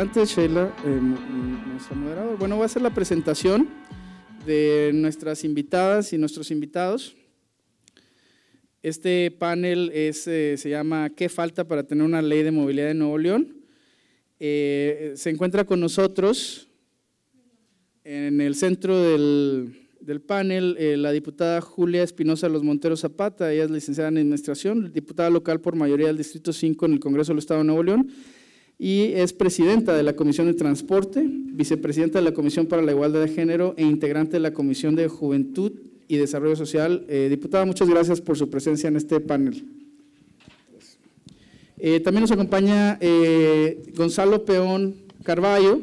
adelante, Sheila, eh, nuestra Bueno, voy a hacer la presentación de nuestras invitadas y nuestros invitados. Este panel eh, se llama ¿Qué falta para tener una ley de movilidad en Nuevo León? Eh, se encuentra con nosotros en el centro del, panel la diputada Julia Espinosa Los Monteros Zapata, ella es licenciada en Administración, diputada local por mayoría del Distrito 5 en el Congreso del Estado de Nuevo León y es presidenta de la Comisión de Transporte, vicepresidenta de la Comisión para la Igualdad de Género e integrante de la Comisión de Juventud y Desarrollo Social. Eh, diputada, muchas gracias por su presencia en este panel. Eh, también nos acompaña eh, Gonzalo Peón Carballo,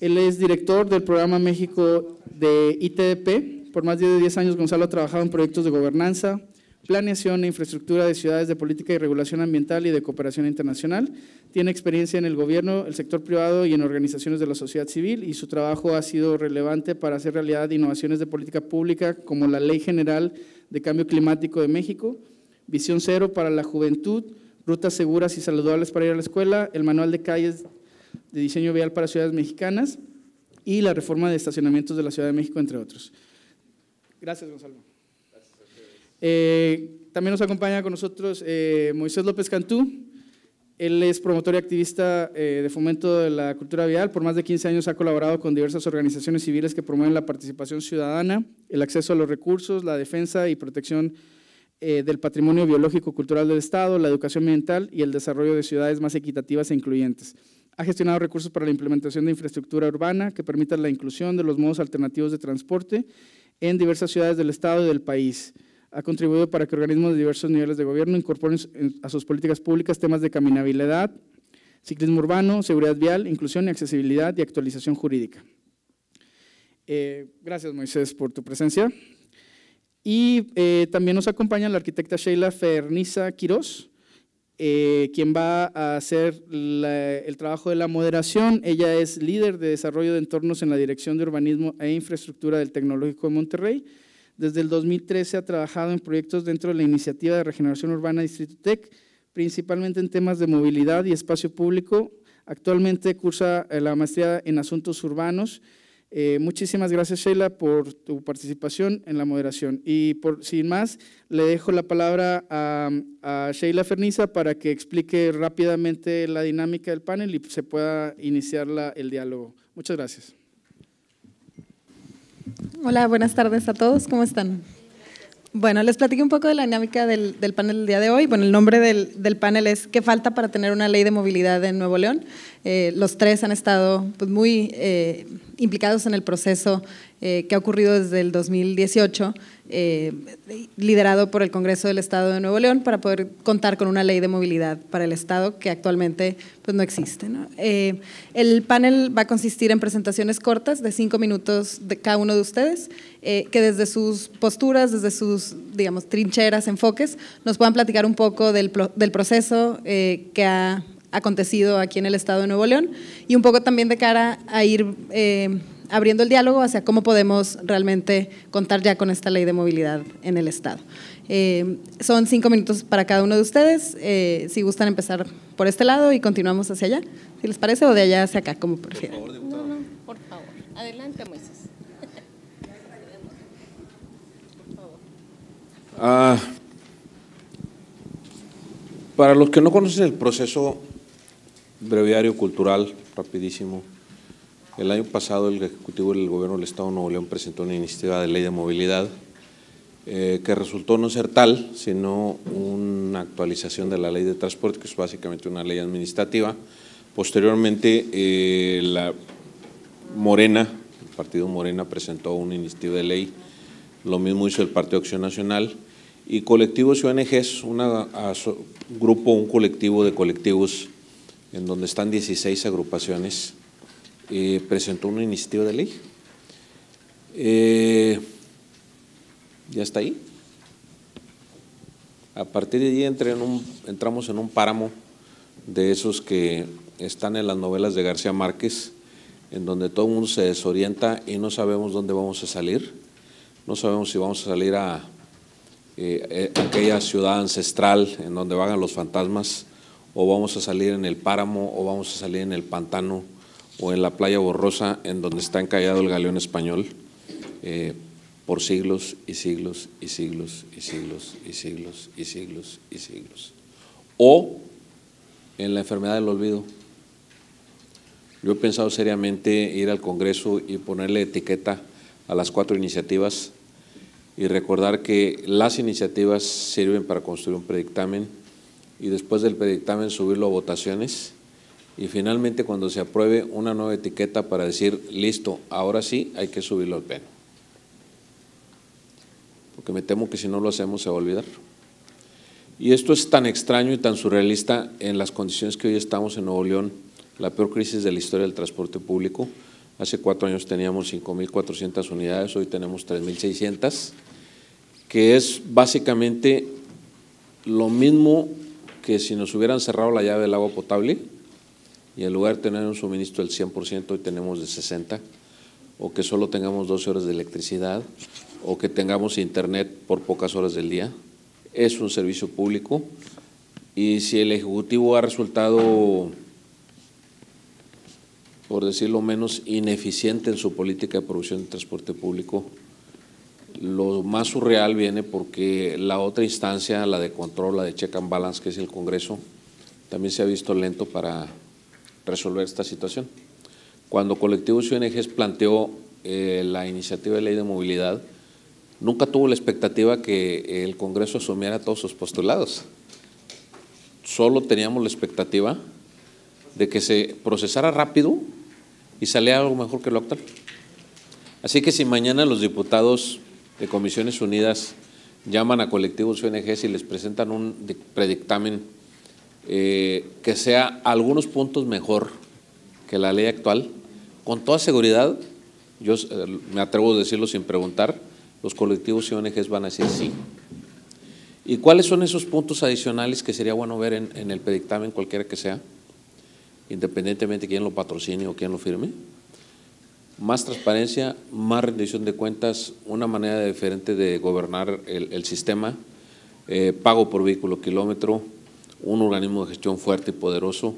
él es director del programa México de ITDP. Por más de 10 años Gonzalo ha trabajado en proyectos de gobernanza, planeación e infraestructura de ciudades de política y regulación ambiental y de cooperación internacional. Tiene experiencia en el gobierno, el sector privado y en organizaciones de la sociedad civil y su trabajo ha sido relevante para hacer realidad innovaciones de política pública como la Ley General de Cambio Climático de México, Visión Cero para la Juventud, Rutas Seguras y Saludables para ir a la escuela, el Manual de Calles de Diseño Vial para Ciudades Mexicanas y la reforma de estacionamientos de la Ciudad de México, entre otros. Gracias, Gonzalo. Eh, también nos acompaña con nosotros eh, Moisés López Cantú. Él es promotor y activista eh, de fomento de la cultura vial. Por más de 15 años ha colaborado con diversas organizaciones civiles que promueven la participación ciudadana, el acceso a los recursos, la defensa y protección del patrimonio biológico cultural del Estado, la educación ambiental y el desarrollo de ciudades más equitativas e incluyentes. Ha gestionado recursos para la implementación de infraestructura urbana que permita la inclusión de los modos alternativos de transporte en diversas ciudades del Estado y del país ha contribuido para que organismos de diversos niveles de gobierno incorporen a sus políticas públicas temas de caminabilidad, ciclismo urbano, seguridad vial, inclusión y accesibilidad y actualización jurídica. Eh, gracias Moisés por tu presencia. Y eh, también nos acompaña la arquitecta Sheila Ferniza Quiroz, eh, quien va a hacer el trabajo de la moderación. Ella es líder de desarrollo de entornos en la Dirección de Urbanismo e Infraestructura del Tecnológico de Monterrey desde el 2013 ha trabajado en proyectos dentro de la iniciativa de regeneración urbana Distrito Tech, principalmente en temas de movilidad y espacio público. Actualmente cursa eh, la maestría en asuntos urbanos. Eh, muchísimas gracias Sheila por tu participación en la moderación. Y por, sin más, le dejo la palabra a, Sheila Ferniza para que explique rápidamente la dinámica del panel y se pueda iniciar el diálogo. Muchas gracias. Hola, buenas tardes a todos, ¿cómo están? Bueno, les platiqué un poco de la dinámica del, panel del día de hoy. Bueno, el nombre del, panel es ¿Qué falta para tener una ley de movilidad en Nuevo León? Eh, los tres han estado pues, muy eh, implicados en el proceso eh, que ha ocurrido desde el 2018 eh, liderado por el Congreso del Estado de Nuevo León para poder contar con una ley de movilidad para el Estado que actualmente pues, no existe. Eh, el panel va a consistir en presentaciones cortas de cinco minutos de cada uno de ustedes, eh, que desde sus posturas, desde sus digamos, trincheras, enfoques, nos puedan platicar un poco del, del proceso que ha acontecido aquí en el Estado de Nuevo León y un poco también de cara a ir abriendo el diálogo hacia cómo podemos realmente contar ya con esta ley de movilidad en el Estado. Eh, son cinco minutos para cada uno de ustedes, eh, si gustan empezar por este lado y continuamos hacia allá, si les parece, o de allá hacia acá, como prefieran. Por favor, no, por favor. Adelante, Moisés. Ah, para los que no conocen el proceso breviario cultural, rapidísimo, el año pasado el Ejecutivo del Gobierno del Estado de Nuevo León presentó una iniciativa de ley de movilidad eh, que resultó no ser tal, sino una actualización de la ley de transporte, que es básicamente una ley administrativa. Posteriormente, eh, la Morena, el Partido Morena presentó una iniciativa de ley, lo mismo hizo el Partido Acción Nacional, y colectivos y ONGs, un grupo, un colectivo de colectivos en donde están 16 agrupaciones, eh, presentó una iniciativa de ley. Eh, ya está ahí. A partir de allí un, entramos en un páramo de esos que están en las novelas de García Márquez, en donde todo el mundo se desorienta y no sabemos dónde vamos a salir. No sabemos si vamos a salir a, a eh, aquella ciudad ancestral en donde vagan los fantasmas, o vamos a salir en el páramo, o vamos a salir en el pantano, o en la playa borrosa en donde está encallado el galeón español eh, por siglos y siglos y siglos y siglos y siglos y siglos y siglos. O en la enfermedad del olvido. Yo he pensado seriamente ir al Congreso y ponerle etiqueta a las cuatro iniciativas y recordar que las iniciativas sirven para construir un predictamen y después del predictamen subirlo a votaciones y finalmente cuando se apruebe una nueva etiqueta para decir, listo, ahora sí hay que subirlo al PEN. Porque me temo que si no lo hacemos se va a olvidar. Y esto es tan extraño y tan surrealista en las condiciones que hoy estamos en Nuevo León, la peor crisis de la historia del transporte público. Hace cuatro años teníamos 5.400 unidades, hoy tenemos 3.600, que es básicamente lo mismo que si nos hubieran cerrado la llave del agua potable y en lugar de tener un suministro del 100%, hoy tenemos de 60, o que solo tengamos 12 horas de electricidad, o que tengamos internet por pocas horas del día. Es un servicio público y si el Ejecutivo ha resultado, por decirlo menos, ineficiente en su política de producción de transporte público, lo más surreal viene porque la otra instancia, la de control, la de check and balance, que es el Congreso, también se ha visto lento para resolver esta situación. Cuando Colectivos y ONGs planteó eh, la iniciativa de ley de movilidad, nunca tuvo la expectativa que el Congreso asumiera todos sus postulados. Solo teníamos la expectativa de que se procesara rápido y saliera algo mejor que lo actual. Así que si mañana los diputados de Comisiones Unidas llaman a colectivos ONGs y les presentan un predictamen eh, que sea algunos puntos mejor que la ley actual. Con toda seguridad, yo eh, me atrevo a decirlo sin preguntar, los colectivos y ONGs van a decir sí. ¿Y cuáles son esos puntos adicionales que sería bueno ver en, el predictamen, cualquiera que sea, independientemente de quién lo patrocine o quién lo firme? Más transparencia, más rendición de cuentas, una manera diferente de gobernar el, sistema, eh, pago por vehículo kilómetro, un organismo de gestión fuerte y poderoso,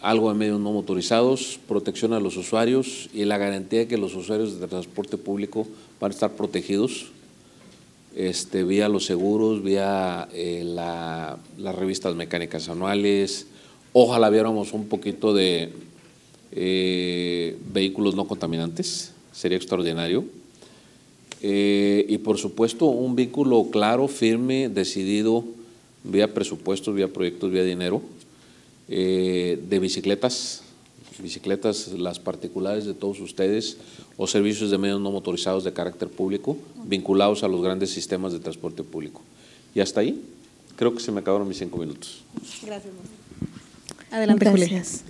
algo de medios no motorizados, protección a los usuarios y la garantía de que los usuarios de transporte público van a estar protegidos este, vía los seguros, vía eh, la, las revistas mecánicas anuales. Ojalá viéramos un poquito de eh, vehículos no contaminantes, sería extraordinario. Eh, y por supuesto un vínculo claro, firme, decidido vía presupuestos, vía proyectos, vía dinero, eh, de bicicletas, bicicletas las particulares de todos ustedes o servicios de medios no motorizados de carácter público vinculados a los grandes sistemas de transporte público. Y hasta ahí, creo que se me acabaron mis cinco minutos. Gracias. Adelante, Gracias.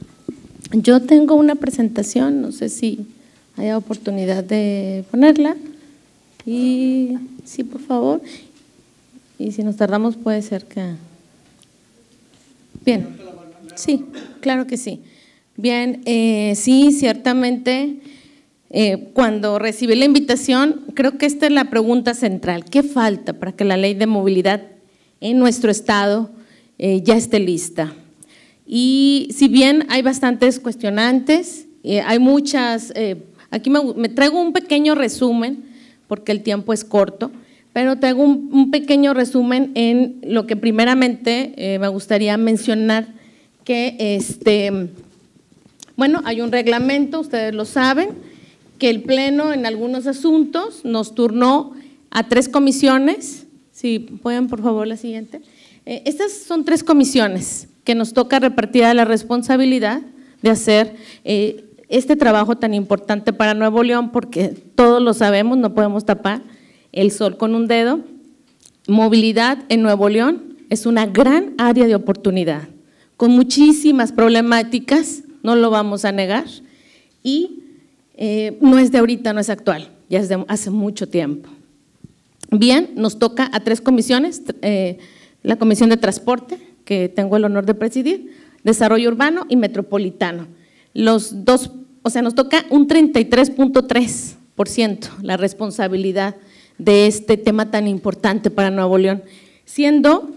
Yo tengo una presentación, no sé si haya oportunidad de ponerla. Y sí, por favor. Y si nos tardamos puede ser que... Bien, sí, claro que sí. Bien, eh, sí, ciertamente, eh, cuando recibí la invitación, creo que esta es la pregunta central. ¿Qué falta para que la ley de movilidad en nuestro estado eh, ya esté lista? Y si bien hay bastantes cuestionantes, hay muchas, aquí me traigo un pequeño resumen porque el tiempo es corto, pero te un, pequeño resumen en lo que primeramente eh, me gustaría mencionar, que este, bueno, hay un reglamento, ustedes lo saben, que el Pleno en algunos asuntos nos turnó a tres comisiones, si pueden por favor la siguiente. Eh, estas son tres comisiones que nos toca repartir la responsabilidad de hacer eh, este trabajo tan importante para Nuevo León, porque todos lo sabemos, no podemos tapar el sol con un dedo. Movilidad en Nuevo León es una gran área de oportunidad, con muchísimas problemáticas, no lo vamos a negar, y eh, no es de ahorita, no es actual, ya es de hace mucho tiempo. Bien, nos toca a tres comisiones, eh, la Comisión de Transporte, que tengo el honor de presidir, Desarrollo Urbano y Metropolitano. Los dos, o sea, nos toca un 33.3% la responsabilidad de este tema tan importante para Nuevo León, siendo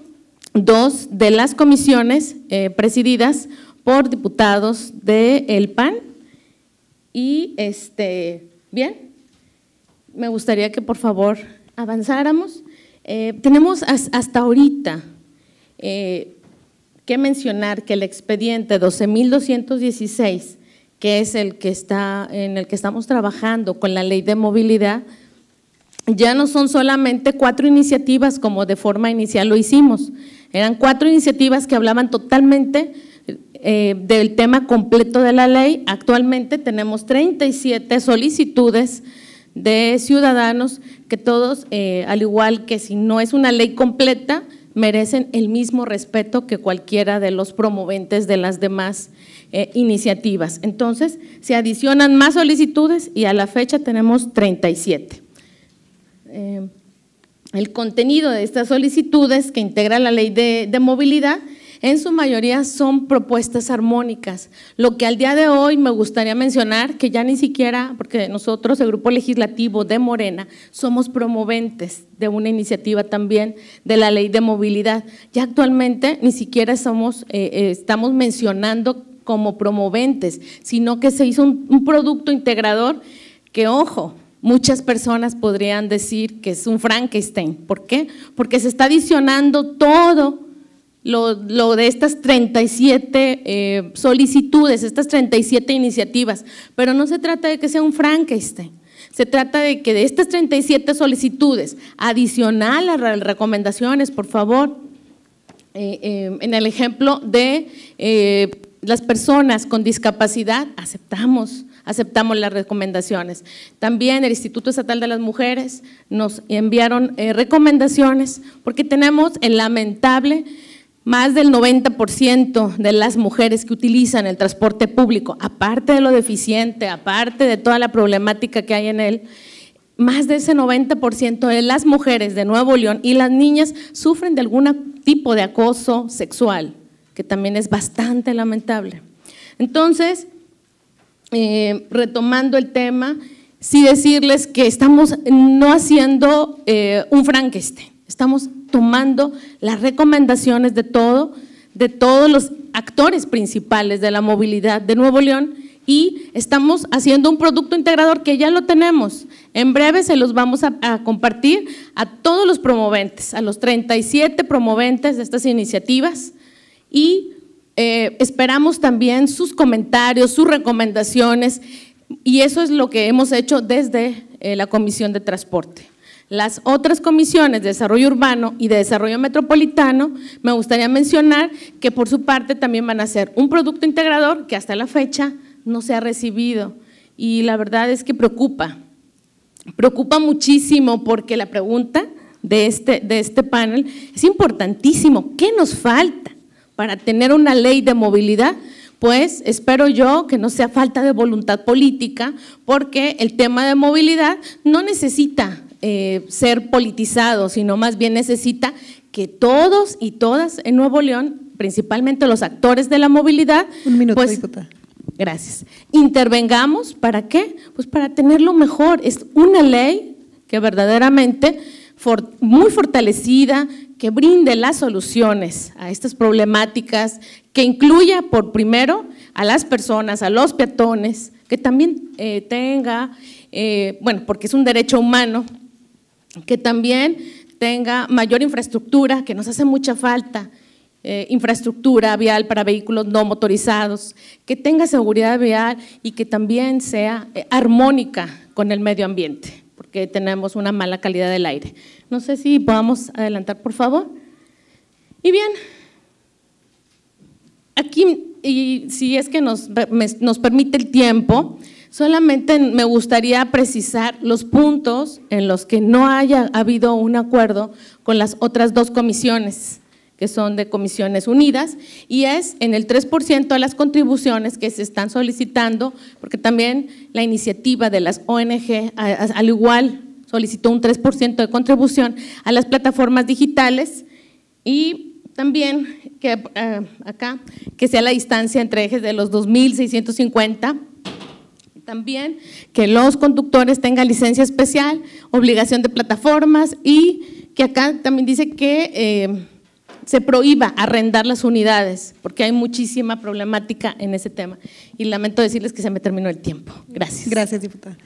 dos de las comisiones eh, presididas por diputados del el PAN. Y, este, bien, me gustaría que por favor avanzáramos. Eh, tenemos hasta ahorita eh, que mencionar que el expediente 12.216, que es el que está en el que estamos trabajando con la ley de movilidad, ya no son solamente cuatro iniciativas como de forma inicial lo hicimos, eran cuatro iniciativas que hablaban totalmente eh, del tema completo de la ley. Actualmente tenemos 37 solicitudes de ciudadanos que todos, eh, al igual que si no es una ley completa, merecen el mismo respeto que cualquiera de los promoventes de las demás eh, iniciativas. Entonces, se adicionan más solicitudes y a la fecha tenemos 37. Eh, el contenido de estas solicitudes que integra la ley de, movilidad, en su mayoría son propuestas armónicas. Lo que al día de hoy me gustaría mencionar, que ya ni siquiera, porque nosotros, el Grupo Legislativo de Morena, somos promoventes de una iniciativa también de la ley de movilidad. Ya actualmente ni siquiera somos, eh, eh, estamos mencionando como promoventes, sino que se hizo un producto integrador que, ojo, Muchas personas podrían decir que es un Frankenstein. ¿Por qué? Porque se está adicionando todo lo, de estas 37 eh, solicitudes, estas 37 iniciativas. Pero no se trata de que sea un Frankenstein. Se trata de que de estas 37 solicitudes, adicional a las recomendaciones, por favor, eh, eh, en el ejemplo de las personas con discapacidad, aceptamos aceptamos las recomendaciones. También el Instituto Estatal de las Mujeres nos enviaron eh, recomendaciones porque tenemos el lamentable más del 90% de las mujeres que utilizan el transporte público, aparte de lo deficiente, aparte de toda la problemática que hay en él, más de ese 90% de las mujeres de Nuevo León y las niñas sufren de algún tipo de acoso sexual, que también es bastante lamentable. Entonces, eh, retomando el tema, sí decirles que estamos no haciendo eh, un Frankenstein, estamos tomando las recomendaciones de todo, de todos los actores principales de la movilidad de Nuevo León y estamos haciendo un producto integrador que ya lo tenemos. En breve se los vamos a, a compartir a todos los promoventes, a los 37 promoventes de estas iniciativas y eh, esperamos también sus comentarios, sus recomendaciones y eso es lo que hemos hecho desde eh, la Comisión de Transporte. Las otras comisiones de desarrollo urbano y de desarrollo metropolitano, me gustaría mencionar que por su parte también van a ser un producto integrador que hasta la fecha no se ha recibido y la verdad es que preocupa, preocupa muchísimo porque la pregunta de este, de este panel es importantísimo, ¿qué nos falta? para tener una ley de movilidad, pues espero yo que no sea falta de voluntad política, porque el tema de movilidad no necesita eh, ser politizado, sino más bien necesita que todos y todas en Nuevo León, principalmente los actores de la movilidad, un minuto, pues, Gracias. Intervengamos, ¿para qué? Pues para tenerlo mejor. Es una ley que verdaderamente muy fortalecida, que brinde las soluciones a estas problemáticas, que incluya por primero a las personas, a los peatones, que también eh, tenga, eh, bueno, porque es un derecho humano, que también tenga mayor infraestructura, que nos hace mucha falta, eh, infraestructura vial para vehículos no motorizados, que tenga seguridad vial y que también sea armónica con el medio ambiente porque tenemos una mala calidad del aire. No sé si podamos adelantar, por favor. Y bien, aquí, y si es que nos permite el tiempo, solamente me gustaría precisar los puntos en los que no haya habido un acuerdo con las otras dos comisiones que son de comisiones unidas, y es en el 3% a las contribuciones que se están solicitando, porque también la iniciativa de las ONG, al igual, solicitó un 3% de contribución a las plataformas digitales y también que eh, acá, que sea la distancia entre ejes de los 2.650 también que los conductores tengan licencia especial, obligación de plataformas y que acá también dice que eh, se prohíba arrendar las unidades, porque hay muchísima problemática en ese tema. Y lamento decirles que se me terminó el tiempo. Gracias. Gracias, diputada.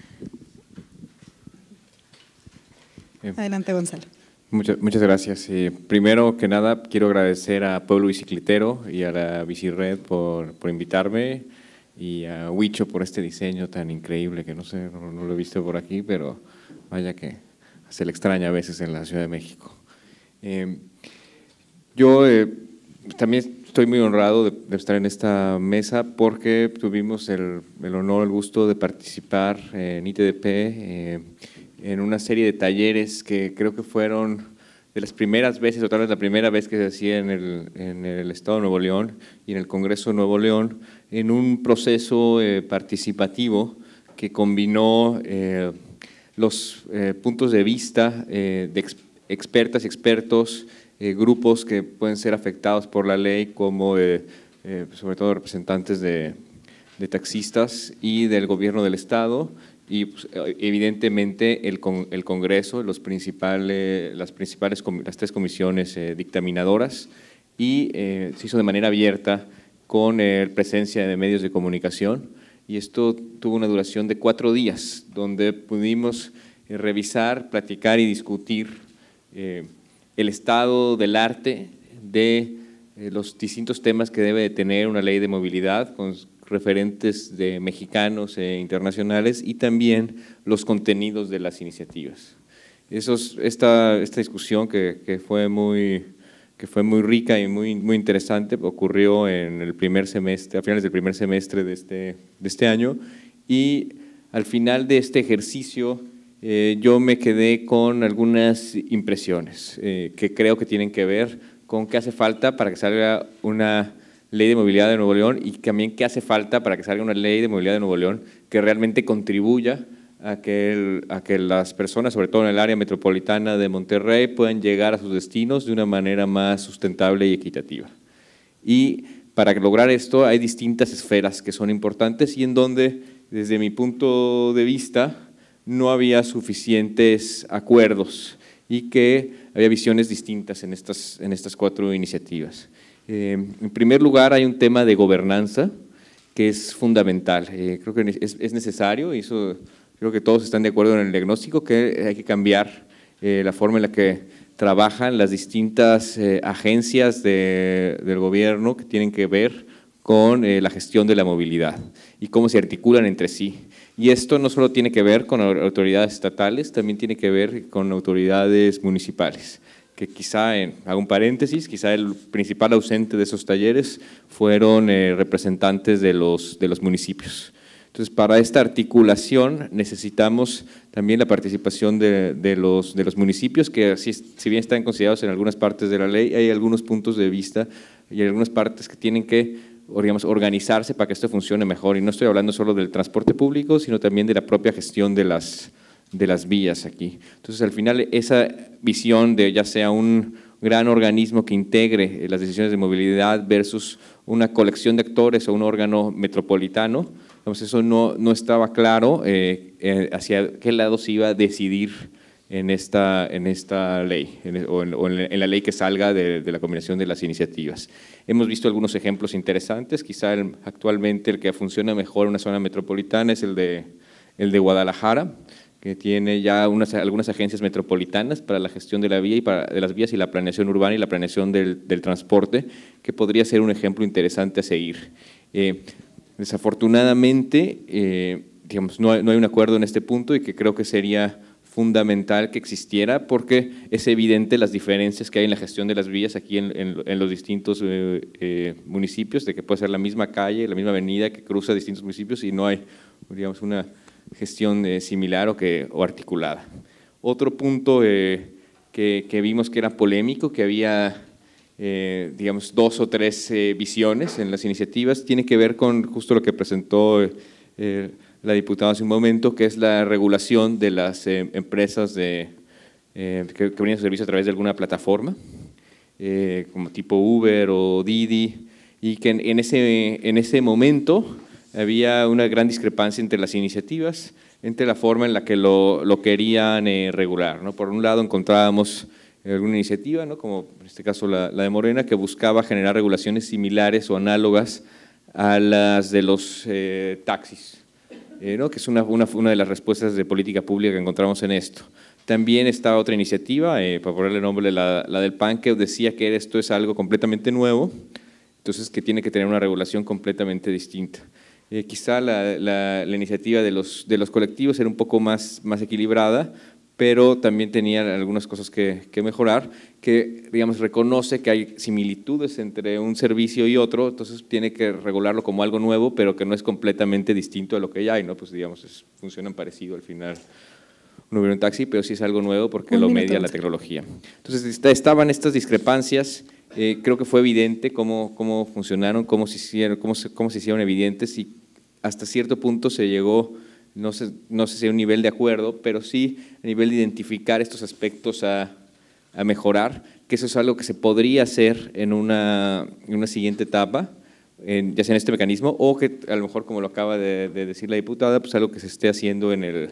Eh, Adelante, Gonzalo. Muchas, muchas gracias. Eh, primero que nada, quiero agradecer a Pueblo Biciclitero y a la Bicirred por, invitarme y a Huicho por este diseño tan increíble que no sé, no, lo he visto por aquí, pero vaya que se le extraña a veces en la Ciudad de México. Eh, yo eh, también estoy muy honrado de, estar en esta mesa porque tuvimos el, honor, el gusto de participar en ITDP eh, en una serie de talleres que creo que fueron de las primeras veces, o tal vez la primera vez que se hacía en el, Estado de Nuevo León y en el Congreso de Nuevo León, en un proceso eh, participativo que combinó los puntos de vista de expertas y expertos eh, grupos que pueden ser afectados por la ley, como eh, sobre todo representantes de, taxistas y del gobierno del Estado, y pues, evidentemente el, con, el, Congreso, los principales, las, principales, las tres comisiones eh, dictaminadoras, y se hizo de manera abierta con presencia de medios de comunicación, y esto tuvo una duración de cuatro días, donde pudimos revisar, platicar y discutir eh, el estado del arte de eh, los distintos temas que debe de tener una ley de movilidad con referentes de mexicanos e internacionales y también los contenidos de las iniciativas. esta, esta, discusión que, que, fue muy, que fue muy rica y muy, muy interesante ocurrió en el primer semestre, a finales del primer semestre de este, de este año y al final de este ejercicio eh, yo me quedé con algunas impresiones eh, que creo que tienen que ver con qué hace falta para que salga una ley de movilidad de Nuevo León y también qué hace falta para que salga una ley de movilidad de Nuevo León que realmente contribuya a que, a que las personas, sobre todo en el área metropolitana de Monterrey, puedan llegar a sus destinos de una manera más sustentable y equitativa. Y para lograr esto hay distintas esferas que son importantes y en donde, desde mi punto de vista, no había suficientes acuerdos y que había visiones distintas en estas, cuatro iniciativas. Eh, en primer lugar, hay un tema de gobernanza que es fundamental. Eh, creo que es, necesario, y eso creo que todos están de acuerdo en el diagnóstico, que hay que cambiar eh, la forma en la que trabajan las distintas agencias del gobierno que tienen que ver con la gestión de la movilidad y cómo se articulan entre sí. Y esto no solo tiene que ver con autoridades estatales, también tiene que ver con autoridades municipales, que quizá, hago un paréntesis, quizá el principal ausente de esos talleres fueron eh, representantes de los, municipios. Entonces, para esta articulación necesitamos también la participación de, los, municipios, que si bien están considerados en algunas partes de la ley, hay algunos puntos de vista y algunas partes que tienen que organizarse para que esto funcione mejor. Y no estoy hablando solo del transporte público, sino también de la propia gestión de las, de las vías aquí. Entonces, al final, esa visión de ya sea un gran organismo que integre eh, las decisiones de movilidad versus una colección de actores o un órgano metropolitano, entonces eso no, no estaba claro eh, eh, hacia qué lado se iba a decidir en esta, en esta ley e, o, en, la ley que salga de, la combinación de las iniciativas. Hemos visto algunos ejemplos interesantes, quizá actualmente el que funciona mejor en una zona metropolitana es el de, el de Guadalajara, que tiene ya unas, algunas agencias metropolitanas para la gestión de, la vía y para, de las vías y la planeación urbana y la planeación del, transporte, que podría ser un ejemplo interesante a seguir. Eh, desafortunadamente, eh, digamos, no hay un acuerdo en este punto y que creo que sería fundamental que existiera porque es evidente las diferencias que hay en la gestión de las vías aquí en, los distintos eh, eh, municipios, de que puede ser la misma calle, la misma avenida que cruza distintos municipios y no hay, digamos, una gestión eh, similar o, que, o articulada. Otro punto que, vimos que era polémico, que había, digamos, dos o tres visiones en las iniciativas, tiene que ver con justo lo que presentó la diputada hace un momento, que es la regulación de las eh, empresas de, eh, que, venían brindan su servicio a través de alguna plataforma, eh, como tipo Uber o Didi, y que en, ese, en ese momento había una gran discrepancia entre las iniciativas, entre la forma en la que lo, lo querían regular. ¿no? Por un lado encontrábamos alguna iniciativa, ¿no? como en este caso la, la, de Morena, que buscaba generar regulaciones similares o análogas a las de los taxis, eh, que es una, una, una, de las respuestas de política pública que encontramos en esto. También está otra iniciativa, eh, para ponerle nombre, la, la del PAN, que decía que esto es algo completamente nuevo, entonces que tiene que tener una regulación completamente distinta. Eh, quizá la, la, la, iniciativa de los, de los colectivos era un poco más, más equilibrada, pero también tenían algunas cosas que, mejorar, que digamos reconoce que hay similitudes entre un servicio y otro, entonces tiene que regularlo como algo nuevo, pero que no es completamente distinto a lo que ya hay, ¿no? Pues digamos, funcionan parecido al final un Uber un taxi, pero sí es algo nuevo porque lo media la tecnología. Entonces estaban estas discrepancias, eh, creo que fue evidente cómo, cómo funcionaron, cómo se, hicieron, cómo, se, cómo se hicieron evidentes y hasta cierto punto se llegó no sé, no sé si hay un nivel de acuerdo, pero sí a nivel de identificar estos aspectos a, mejorar, que eso es algo que se podría hacer en una, en una siguiente etapa, ya sea en este mecanismo, o que a lo mejor, como lo acaba de, decir la diputada, pues algo que se esté haciendo en el,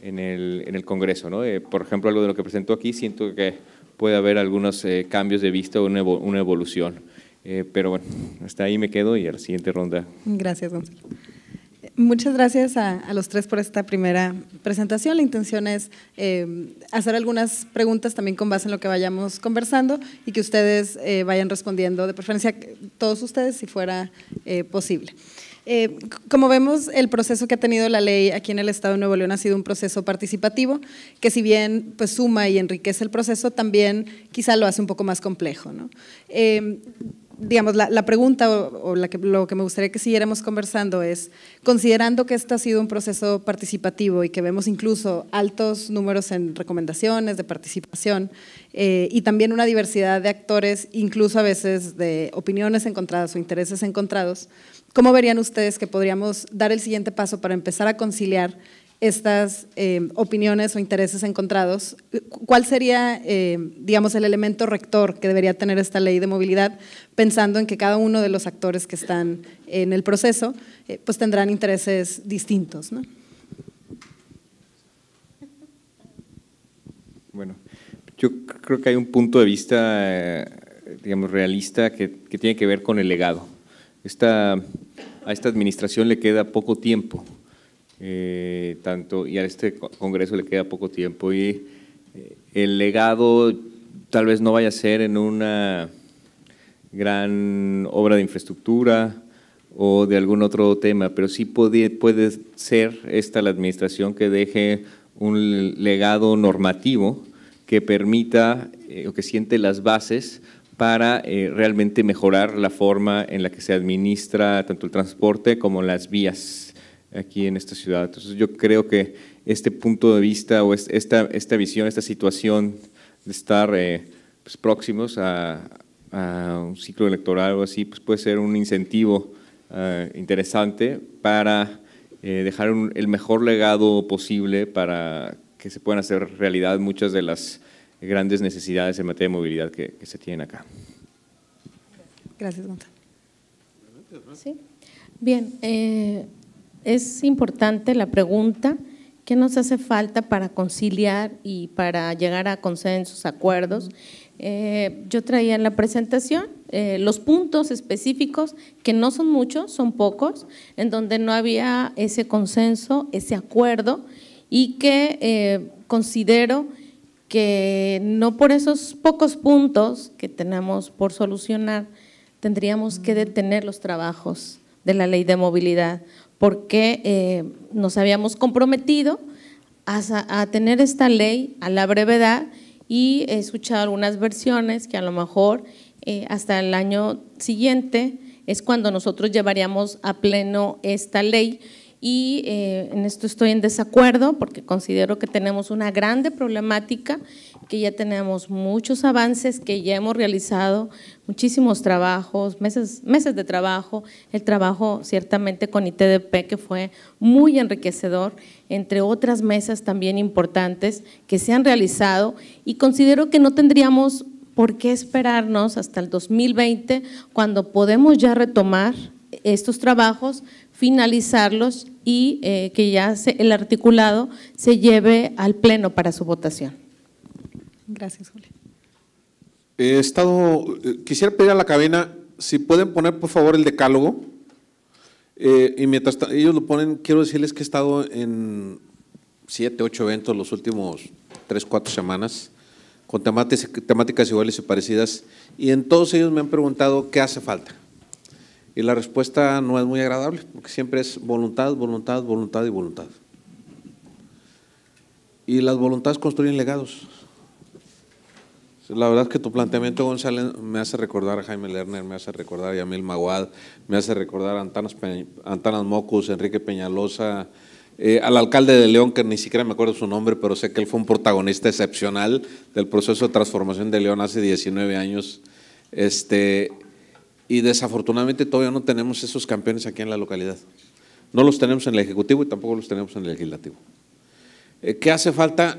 en el, Congreso. Eh, por ejemplo, algo de lo que presentó aquí, siento que puede haber algunos eh, cambios de vista o una, evolución. Eh, pero bueno, hasta ahí me quedo y a la siguiente ronda. Gracias, Gonzalo. Muchas gracias a, los tres por esta primera presentación. La intención es eh, hacer algunas preguntas también con base en lo que vayamos conversando y que ustedes eh, vayan respondiendo, de preferencia todos ustedes, si fuera eh, posible. como vemos, el proceso que ha tenido la ley aquí en el Estado de Nuevo León ha sido un proceso participativo, que si bien pues, suma y enriquece el proceso, también quizá lo hace un poco más complejo. ¿no? digamos, la, pregunta o, lo que me gustaría que siguiéramos conversando es, considerando que esto ha sido un proceso participativo y que vemos incluso altos números en recomendaciones de participación eh, y también una diversidad de actores, incluso a veces de opiniones encontradas o intereses encontrados, ¿cómo verían ustedes que podríamos dar el siguiente paso para empezar a conciliar estas eh, opiniones o intereses encontrados, ¿cuál sería, eh, digamos, el elemento rector que debería tener esta ley de movilidad, pensando en que cada uno de los actores que están en el proceso, eh, pues tendrán intereses distintos? Bueno, yo creo que hay un punto de vista, digamos, realista que, que tiene que ver con el legado. Esta, a esta administración le queda poco tiempo eh, tanto, y a este Congreso le queda poco tiempo, y eh, el legado tal vez no vaya a ser en una gran obra de infraestructura o de algún otro tema, pero sí puede, ser esta la administración que deje un legado normativo que permita eh, o que siente las bases para eh, realmente mejorar la forma en la que se administra tanto el transporte como las vías aquí en esta ciudad. Entonces yo creo que este punto de vista o esta, esta visión, esta situación de estar eh, pues, próximos a, un ciclo electoral o así, pues puede ser un incentivo eh, interesante para eh, dejar el mejor legado posible para que se puedan hacer realidad muchas de las grandes necesidades en materia de movilidad que, se tienen acá. Gracias, Gonzalo. ¿Sí? Bien, es importante la pregunta, ¿qué nos hace falta para conciliar y para llegar a consensos, acuerdos? Eh, yo traía en la presentación eh, los puntos específicos, que no son muchos, son pocos, en donde no había ese consenso, ese acuerdo, y que eh, considero que no por esos pocos puntos que tenemos por solucionar, tendríamos que detener los trabajos de la ley de movilidad, porque eh, nos habíamos comprometido a, tener esta ley a la brevedad y he escuchado algunas versiones que a lo mejor eh, hasta el año siguiente es cuando nosotros llevaríamos a pleno esta ley y eh, en esto estoy en desacuerdo porque considero que tenemos una grande problemática, que ya tenemos muchos avances, que ya hemos realizado muchísimos trabajos, meses, meses de trabajo, el trabajo ciertamente con ITDP que fue muy enriquecedor, entre otras mesas también importantes que se han realizado y considero que no tendríamos por qué esperarnos hasta el 2020 cuando podemos ya retomar estos trabajos, finalizarlos y eh, que ya el articulado se lleve al Pleno para su votación. Gracias, Julio. He estado, eh, quisiera pedir a la cabina si pueden poner por favor el decálogo. Eh, y mientras ellos lo ponen, quiero decirles que he estado en siete, ocho eventos los últimos tres, cuatro semanas con temáticas, temáticas iguales y parecidas y en todos ellos me han preguntado qué hace falta. Y la respuesta no es muy agradable, porque siempre es voluntad, voluntad, voluntad y voluntad. Y las voluntades construyen legados. La verdad que tu planteamiento, González, me hace recordar a Jaime Lerner, me hace recordar a Yamil Maguad, me hace recordar a Antanas, Antanas Mocus, Enrique Peñalosa, eh, al alcalde de León, que ni siquiera me acuerdo su nombre, pero sé que él fue un protagonista excepcional del proceso de transformación de León hace 19 años. Este, y desafortunadamente todavía no tenemos esos campeones aquí en la localidad. No los tenemos en el Ejecutivo y tampoco los tenemos en el Legislativo. Eh, ¿Qué hace falta?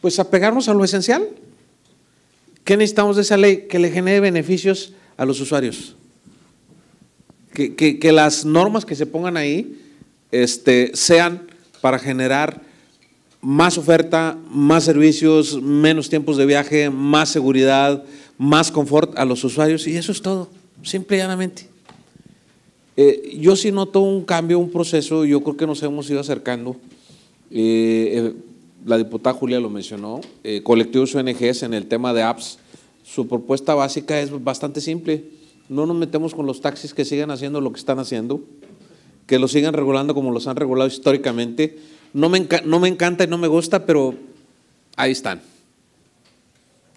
Pues apegarnos a lo esencial. ¿Qué necesitamos de esa ley? Que le genere beneficios a los usuarios. Que, que las normas que se pongan ahí este, sean para generar más oferta, más servicios, menos tiempos de viaje, más seguridad, más confort a los usuarios y eso es todo simple y llanamente. Eh, yo sí noto un cambio, un proceso, yo creo que nos hemos ido acercando. Eh, eh, la diputada Julia lo mencionó, colectivos ONGs en el tema de apps, su propuesta básica es bastante simple. No nos metemos con los taxis que sigan haciendo lo que están haciendo, que lo sigan regulando como los han regulado históricamente. No no me encanta y no me gusta, pero ahí están.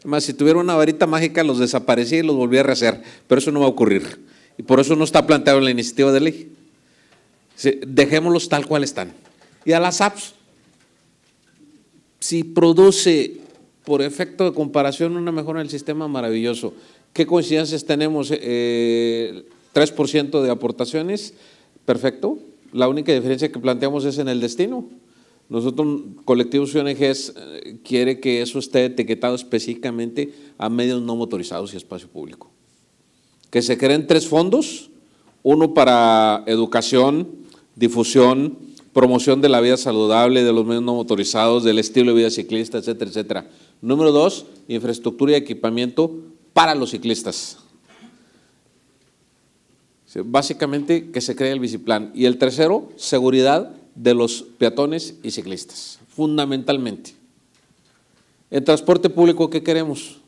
Más si tuviera una varita mágica los desaparecía y los volvía a rehacer, pero eso no va a ocurrir. Y por eso no está planteado en la iniciativa de ley. Dejémoslos tal cual están. Y a las apps, si produce por efecto de comparación una mejora en el sistema, maravilloso. ¿Qué coincidencias tenemos? 3% eh, de aportaciones, perfecto. La única diferencia que planteamos es en el destino. Nosotros, colectivos y eh, ONGs, quiere que eso esté etiquetado específicamente a medios no motorizados y espacio público. Que se creen tres fondos, uno para educación, difusión, promoción de la vida saludable, de los medios no motorizados, del estilo de vida ciclista, etcétera, etcétera. Número dos, infraestructura y equipamiento para los ciclistas. Básicamente que se cree el biciplan. Y el tercero, seguridad de los peatones y ciclistas, fundamentalmente. el transporte público, ¿qué queremos?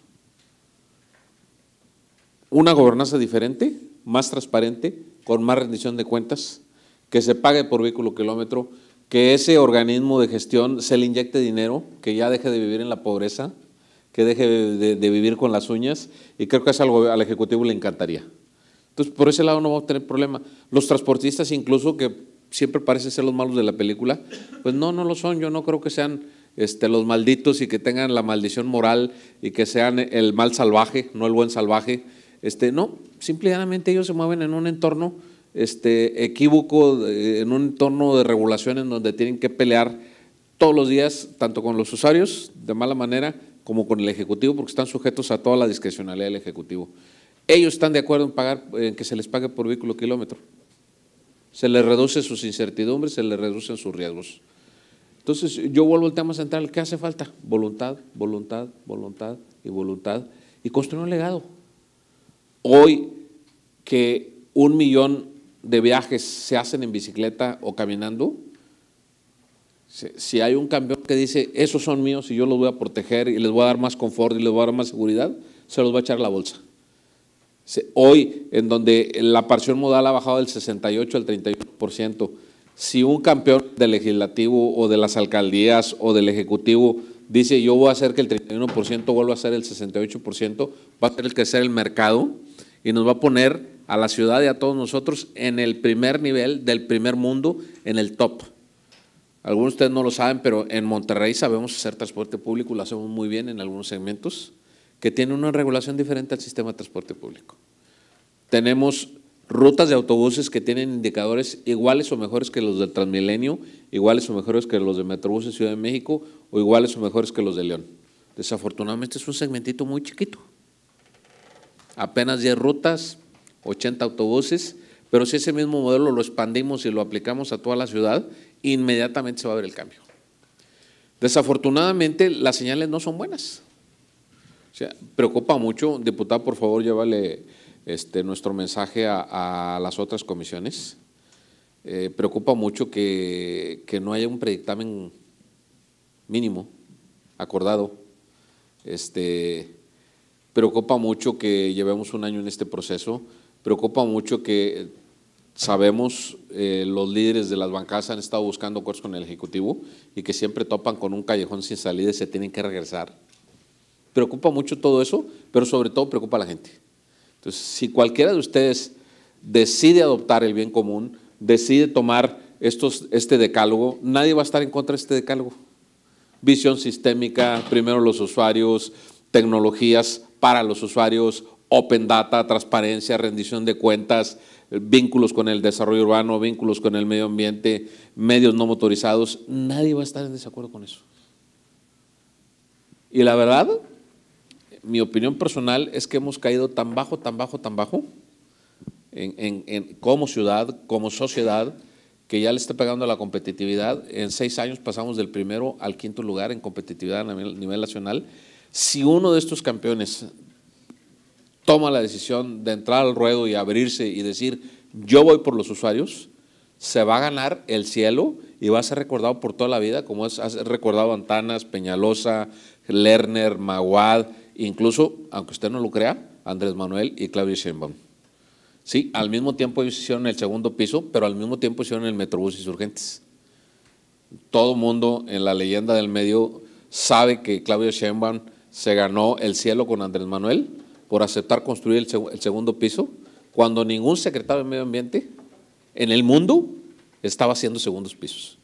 Una gobernanza diferente, más transparente, con más rendición de cuentas, que se pague por vehículo kilómetro, que ese organismo de gestión se le inyecte dinero, que ya deje de vivir en la pobreza, que deje de, de vivir con las uñas, y creo que es algo al Ejecutivo le encantaría. Entonces, por ese lado no vamos a tener problema. Los transportistas incluso que siempre parecen ser los malos de la película, pues no, no lo son. Yo no creo que sean este, los malditos y que tengan la maldición moral y que sean el mal salvaje, no el buen salvaje. Este, no, simplemente ellos se mueven en un entorno este, equívoco, eh, en un entorno de regulación en donde tienen que pelear todos los días, tanto con los usuarios, de mala manera, como con el Ejecutivo, porque están sujetos a toda la discrecionalidad del Ejecutivo. Ellos están de acuerdo en, pagar, en que se les pague por vehículo kilómetro se le reduce sus incertidumbres, se le reducen sus riesgos. Entonces, yo vuelvo al tema central, ¿qué hace falta? Voluntad, voluntad, voluntad y voluntad y construir un legado. Hoy que un millón de viajes se hacen en bicicleta o caminando, si hay un campeón que dice, esos son míos y yo los voy a proteger y les voy a dar más confort y les voy a dar más seguridad, se los va a echar la bolsa. Hoy, en donde la parción modal ha bajado del 68 al 31%, si un campeón del legislativo o de las alcaldías o del ejecutivo dice yo voy a hacer que el 31% vuelva a ser el 68%, va a tener que ser el mercado y nos va a poner a la ciudad y a todos nosotros en el primer nivel del primer mundo, en el top. Algunos de ustedes no lo saben, pero en Monterrey sabemos hacer transporte público, lo hacemos muy bien en algunos segmentos que tiene una regulación diferente al sistema de transporte público. Tenemos rutas de autobuses que tienen indicadores iguales o mejores que los del Transmilenio, iguales o mejores que los de Metrobús en Ciudad de México o iguales o mejores que los de León. Desafortunadamente es un segmentito muy chiquito. Apenas 10 rutas, 80 autobuses, pero si ese mismo modelo lo expandimos y lo aplicamos a toda la ciudad, inmediatamente se va a ver el cambio. Desafortunadamente las señales no son buenas. O sea, preocupa mucho, diputado, por favor, llévale este, nuestro mensaje a, las otras comisiones. Eh, preocupa mucho que, no haya un predictamen mínimo acordado. Este, preocupa mucho que llevemos un año en este proceso. Preocupa mucho que sabemos eh, los líderes de las bancadas han estado buscando acuerdos con el Ejecutivo y que siempre topan con un callejón sin salida y se tienen que regresar. Preocupa mucho todo eso, pero sobre todo preocupa a la gente. Entonces, si cualquiera de ustedes decide adoptar el bien común, decide tomar estos, este decálogo, nadie va a estar en contra de este decálogo. Visión sistémica, primero los usuarios, tecnologías para los usuarios, open data, transparencia, rendición de cuentas, vínculos con el desarrollo urbano, vínculos con el medio ambiente, medios no motorizados, nadie va a estar en desacuerdo con eso. Y la verdad, mi opinión personal es que hemos caído tan bajo, tan bajo, tan bajo, como ciudad, como sociedad, que ya le está pegando a la competitividad. En seis años pasamos del primero al quinto lugar en competitividad a nivel, nacional. Si uno de estos campeones toma la decisión de entrar al ruedo y abrirse y decir, yo voy por los usuarios, se va a ganar el cielo y va a ser recordado por toda la vida, como es, recordado Antanas, Peñalosa, Lerner, Maguad, incluso, aunque usted no lo crea, Andrés Manuel y Claudio Sheinbaum. Sí, al mismo tiempo hicieron el segundo piso, pero al mismo tiempo hicieron el Metrobús Insurgentes. Todo mundo en la leyenda del medio sabe que Claudio Sheinbaum se ganó el cielo con Andrés Manuel por aceptar construir el, segundo piso, cuando ningún secretario de Medio Ambiente en el mundo estaba haciendo segundos pisos.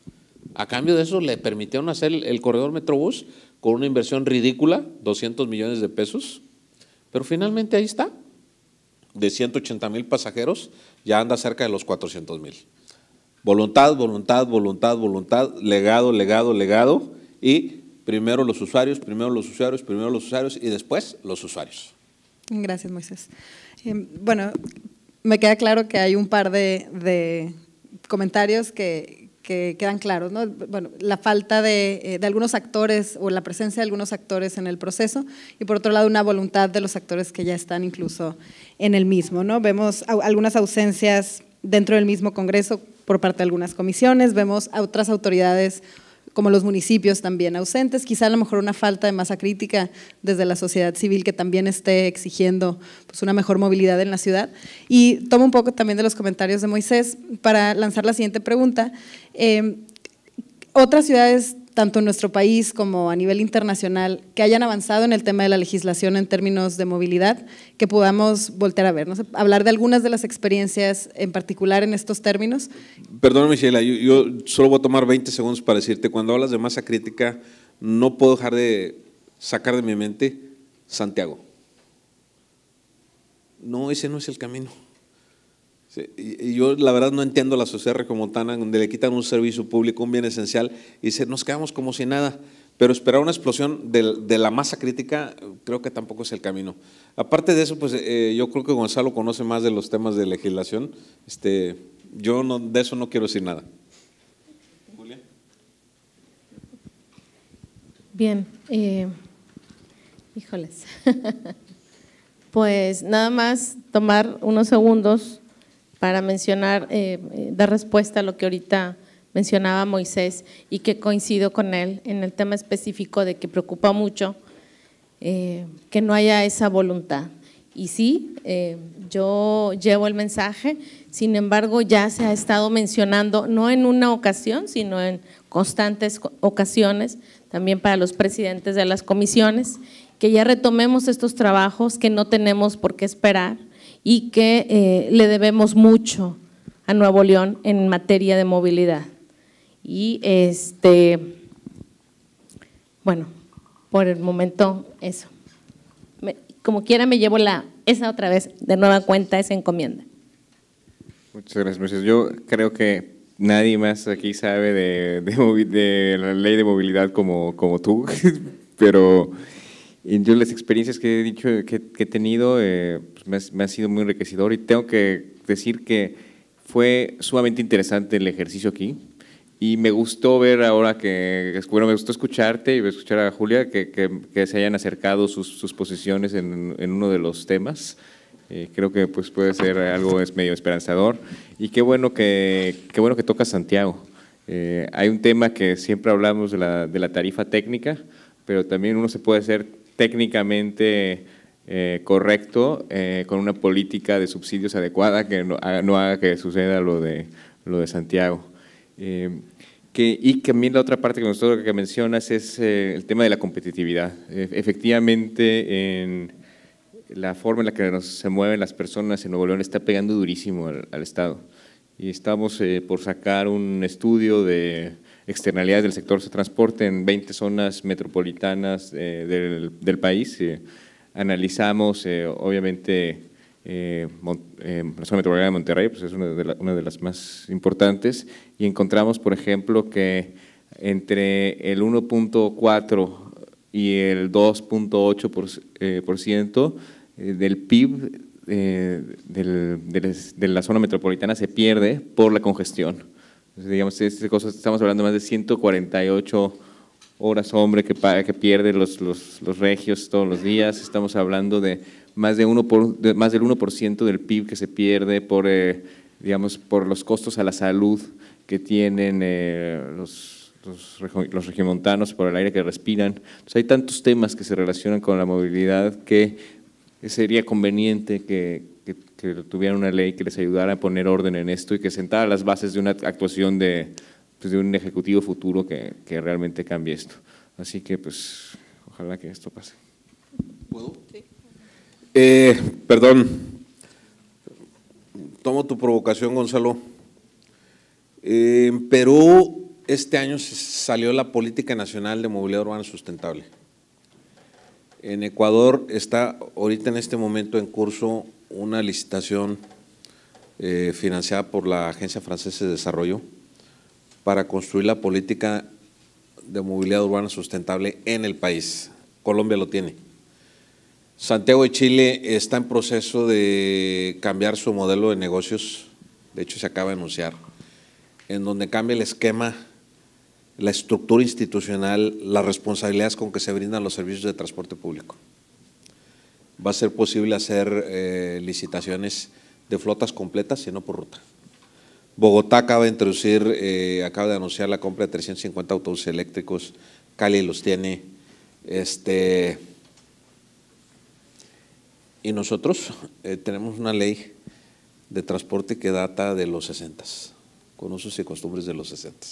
A cambio de eso le permitieron hacer el, el corredor Metrobús con una inversión ridícula, 200 millones de pesos, pero finalmente ahí está. De 180 mil pasajeros, ya anda cerca de los 400 mil. Voluntad, voluntad, voluntad, voluntad, legado, legado, legado, y primero los usuarios, primero los usuarios, primero los usuarios y después los usuarios. Gracias, Moisés. Eh, bueno, me queda claro que hay un par de comentarios que, que quedan claros, Bueno, la falta eh, de, algunos actores o la presencia de algunos actores en el proceso y por otro lado una voluntad de los actores que ya están incluso en el mismo, ¿no? Vemos algunas ausencias dentro del mismo Congreso por parte de algunas comisiones, vemos a otras autoridades como los municipios también ausentes, quizá a lo mejor una falta de masa crítica desde la sociedad civil que también esté exigiendo pues, una mejor movilidad en la ciudad. Y tomo un poco también de los comentarios de Moisés para lanzar la siguiente pregunta. Eh, otras ciudades tanto en nuestro país como a nivel internacional, que hayan avanzado en el tema de la legislación en términos de movilidad, que podamos voltear a vernos, hablar de algunas de las experiencias en particular en estos términos. Perdóname, Sheila, yo, yo, solo voy a tomar 20 segundos para decirte, cuando hablas de masa crítica, no puedo dejar de sacar de mi mente Santiago. No, ese no es el camino. Sí, yo la verdad no entiendo la sociedad tan donde le quitan un servicio público, un bien esencial, y se nos quedamos como si nada. Pero esperar una explosión de, la masa crítica creo que tampoco es el camino. Aparte de eso, pues eh, yo creo que Gonzalo conoce más de los temas de legislación. Este, yo no, de eso no quiero decir nada. Julia. Bien. Eh, híjoles. pues nada más tomar unos segundos para mencionar, eh, eh, dar respuesta a lo que ahorita mencionaba Moisés y que coincido con él en el tema específico de que preocupa mucho eh, que no haya esa voluntad. Y sí, yo llevo el mensaje, sin embargo ya se ha estado mencionando, no en una ocasión, sino en constantes ocasiones, también para los presidentes de las comisiones, que ya retomemos estos trabajos, que no tenemos por qué esperar, y que eh, le debemos mucho a Nuevo León en materia de movilidad. Y este, bueno, por el momento eso. como quiera me llevo la, esa otra vez, de nueva cuenta, esa encomienda. Muchas gracias, Yo creo que nadie más aquí sabe de, la ley de movilidad como, como tú, pero y yo las experiencias que he dicho, que, he tenido, eh, pues me, han ha sido muy enriquecedor y tengo que decir que fue sumamente interesante el ejercicio aquí. Y me gustó ver ahora que, bueno, me gustó escucharte y escuchar a Julia que, que, se hayan acercado sus, posiciones en, en, uno de los temas. Eh, creo que pues, puede ser algo es medio esperanzador. Y qué bueno que, qué bueno que toca Santiago. Eh, hay un tema que siempre hablamos de la, de la tarifa técnica, pero también uno se puede hacer técnicamente eh, correcto, eh, con una política de subsidios adecuada que no haga, que suceda lo de, lo de Santiago. Eh, que, y también la otra parte que, nosotros, mencionas es el tema de la competitividad. E, efectivamente, en la forma en la que se mueven las personas en Nuevo León está pegando durísimo al Estado. Y estamos por sacar un estudio de externalidades del sector transporte en 20 zonas metropolitanas eh, del, país. Eh, analizamos, eh, obviamente, la zona metropolitana de Monterrey, pues es una de, las más importantes, y encontramos, por ejemplo, que entre el 1.4 y el 2.8% por, ciento del PIB de la zona metropolitana se pierde por la congestión digamos, estamos hablando de más de 148 horas hombre que, pierden que pierde los, regios todos los días, estamos hablando de más, de uno por, más del 1% del PIB que se pierde por, eh, digamos, por los costos a la salud que tienen eh, los, los, regiomontanos, por el aire que respiran. hay tantos temas que se relacionan con la movilidad que sería conveniente que, que tuvieran una ley que les ayudara a poner orden en esto y que sentara las bases de una actuación de, pues, un ejecutivo futuro que, que, realmente cambie esto. Así que, pues, ojalá que esto pase. ¿Puedo? Sí. Eh, perdón. Tomo tu provocación, Gonzalo. en Perú, este año salió la Política Nacional de Movilidad Urbana Sustentable. En Ecuador está ahorita en este momento en curso una licitación eh, financiada por la Agencia Francesa de Desarrollo para construir la política de movilidad urbana sustentable en el país. Colombia lo tiene. Santiago de Chile está en proceso de cambiar su modelo de negocios, de hecho se acaba de anunciar, en donde cambia el esquema, la estructura institucional, las responsabilidades con que se brindan los servicios de transporte público va a ser posible hacer eh, licitaciones de flotas completas, no por ruta. Bogotá acaba de introducir, eh, acaba de anunciar la compra de 350 autobuses eléctricos, Cali los tiene, este, y nosotros eh, tenemos una ley de transporte que data de los 60, con usos y costumbres de los 60.